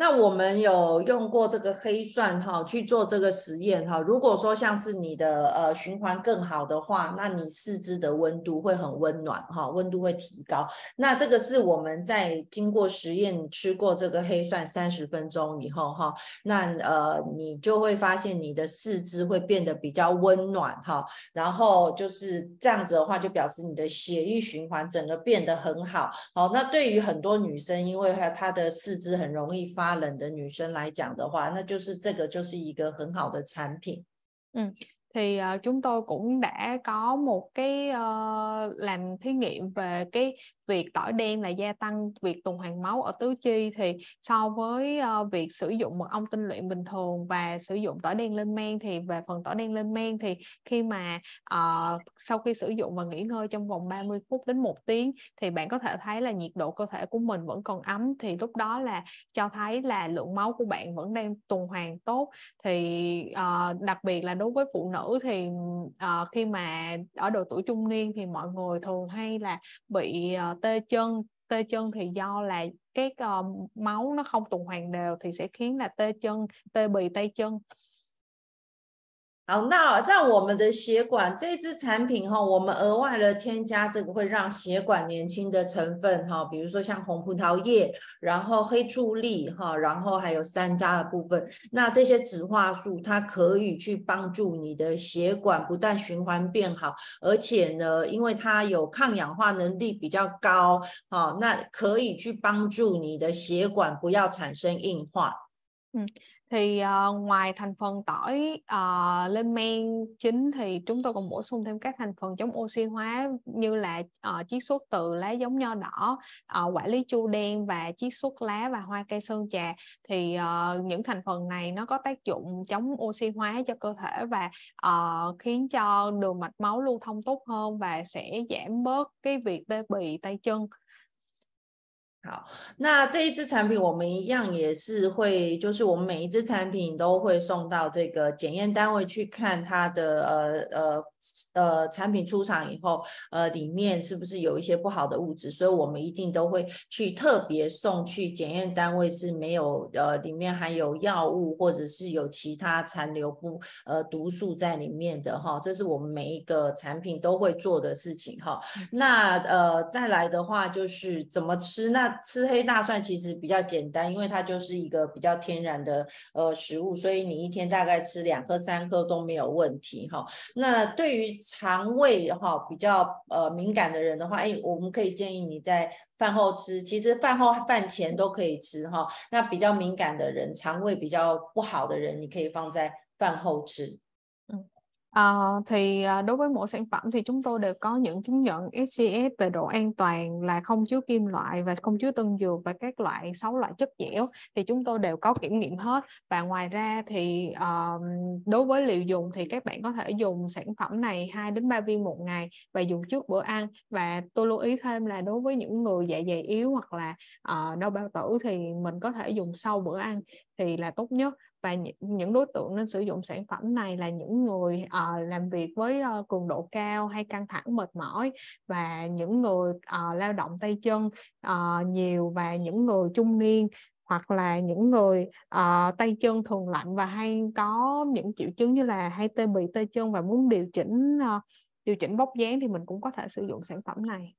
那我们有用过这个黑蒜哈去做这个实验哈。如果说像是你的呃循环更好的话，那你四肢的温度会很温暖哈，温度会提高。那这个是我们在经过实验吃过这个黑蒜三十分钟以后哈，那呃你就会发现你的四肢会变得比较温暖哈。然后就是这样子的话，就表示你的血液循环整个变得很好。好，那对于很多女生，因为她她的四肢很容易发冷的女生来讲的话，那就是这个就是一个很好的产品。嗯，thì chúng tôi cũng đã có một cái làm thí nghiệm về cái việc tỏi đen là gia tăng việc tuần hoàn máu ở tứ chi thì so với ờ, việc sử dụng mật ong tinh luyện bình thường và sử dụng tỏi đen lên men thì về phần tỏi đen lên men thì khi mà uh, sau khi sử dụng và nghỉ ngơi trong vòng 30 phút đến một tiếng thì bạn có thể thấy là nhiệt độ cơ thể của mình vẫn còn ấm thì lúc đó là cho thấy là lượng máu của bạn vẫn đang tuần hoàn tốt thì uh, đặc biệt là đối với phụ nữ thì uh, khi mà ở độ tuổi trung niên thì mọi người thường hay là bị uh, tê chân tê chân thì do là cái uh, máu nó không tuần hoàn đều thì sẽ khiến là tê chân tê bì tay chân 好，那让我们的血管这支产品哈，我们额外的添加这个会让血管年轻的成分哈，比如说像红葡萄叶，然后黑醋栗哈，然后还有山楂的部分。那这些植化素，它可以去帮助你的血管不但循环变好，而且呢，因为它有抗氧化能力比较高，好，那可以去帮助你的血管不要产生硬化。嗯。thì uh, ngoài thành phần tỏi uh, lên men chính thì chúng tôi còn bổ sung thêm các thành phần chống oxy hóa như là uh, chiết xuất từ lá giống nho đỏ uh, quả lý chu đen và chiết xuất lá và hoa cây sơn trà thì uh, những thành phần này nó có tác dụng chống oxy hóa cho cơ thể và uh, khiến cho đường mạch máu lưu thông tốt hơn và sẽ giảm bớt cái việc tê bì tay chân 好，那这一支产品我们一样也是会，就是我们每一支产品都会送到这个检验单位去看它的呃呃呃产品出厂以后呃里面是不是有一些不好的物质，所以我们一定都会去特别送去检验单位是没有呃里面含有药物或者是有其他残留不呃毒素在里面的哈，这是我们每一个产品都会做的事情哈。那呃再来的话就是怎么吃那。吃黑大蒜其实比较简单，因为它就是一个比较天然的呃食物，所以你一天大概吃两颗三颗都没有问题哈。那对于肠胃哈比较呃敏感的人的话，哎，我们可以建议你在饭后吃，其实饭后饭前都可以吃哈。那比较敏感的人，肠胃比较不好的人，你可以放在饭后吃。Ờ, thì, ờ, đối với mỗi sản phẩm thì chúng tôi đều có những chứng nhận SGS về độ an toàn là không chứa kim loại và không chứa tân dược và các loại sáu loại chất dẻo thì chúng tôi đều có kiểm nghiệm hết. Và ngoài ra thì ờ, đối với liều dùng thì các bạn có thể dùng sản phẩm này 2 đến 3 viên một ngày và dùng trước bữa ăn. Và tôi lưu ý thêm là đối với những người dạ dày yếu hoặc là ờ, đau bao tử thì mình có thể dùng sau bữa ăn thì là tốt nhất và những, đối tượng nên sử dụng sản phẩm này là những người uh, làm việc với uh, cường độ cao hay căng thẳng mệt mỏi và những người uh, lao động tay chân uh, nhiều và những người trung niên hoặc là những người uh, tay chân thường lạnh và hay có những triệu chứng như là hay tê bì tay chân và muốn điều chỉnh uh, điều chỉnh bóc dáng thì mình cũng có thể sử dụng sản phẩm này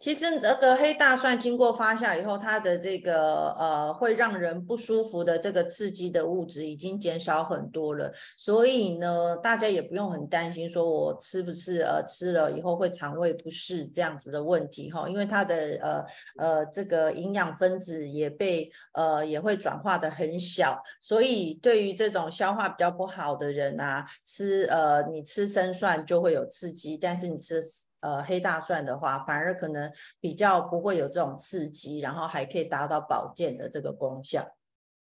其实这个黑大蒜经过发酵以后，它的这个呃会让人不舒服的这个刺激的物质已经减少很多了，所以呢，大家也不用很担心，说我吃不吃呃吃了以后会肠胃不适这样子的问题哈，因为它的呃呃这个营养分子也被呃也会转化的很小，所以对于这种消化比较不好的人啊，吃呃你吃生蒜就会有刺激，但是你吃。呃黑大蒜的话，反而可能比较不会有这种刺激，然后还可以达到保健的这个功效。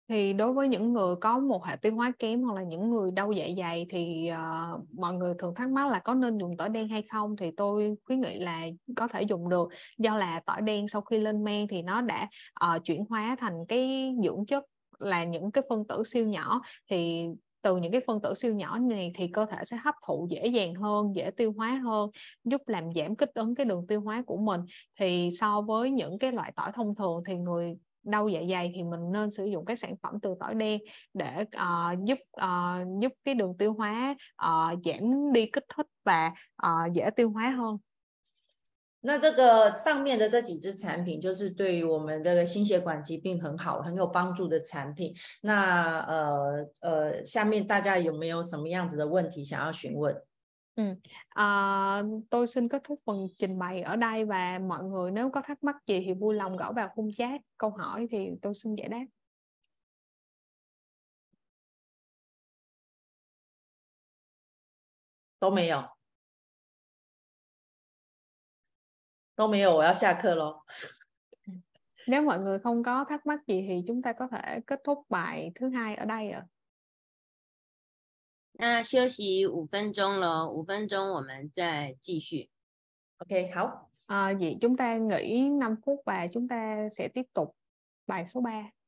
thì đối với những người có một hệ tiêu hóa kém hoặc là những người đau dạ dày thì uh, mọi người thường thắc mắc là có nên dùng tỏi đen hay không thì tôi khuyến nghị là có thể dùng được do là tỏi đen sau khi lên men thì nó đã uh, chuyển hóa thành cái dưỡng chất là những cái phân tử siêu nhỏ thì từ những cái phân tử siêu nhỏ này thì cơ thể sẽ hấp thụ dễ dàng hơn dễ tiêu hóa hơn giúp làm giảm kích ứng cái đường tiêu hóa của mình thì so với những cái loại tỏi thông thường thì người đau dạ dày thì mình nên sử dụng các sản phẩm từ tỏi đen để uh, giúp uh, giúp cái đường tiêu hóa uh, giảm đi kích thích và uh, dễ tiêu hóa hơn 那这个上面的这几支产品，就是对于我们这个心血管疾病很好、很有帮助的产品。那呃呃，下面大家有没有什么样子的问题想要询问？Ừ. À, tôi xin kết thúc phần trình bày ở đây và mọi người nếu có thắc mắc gì thì vui lòng gõ vào khung chat câu hỏi thì tôi xin giải đáp. Tôi mèo. 都没有，我要下课咯。Nếu mọi người không có thắc mắc gì thì chúng ta có thể kết thúc bài thứ hai ở đây ạ. À. 那休息五分钟了，五分钟我们再继续。OK，好。À, vậy chúng ta nghỉ 5 phút và chúng ta sẽ tiếp tục bài số ba.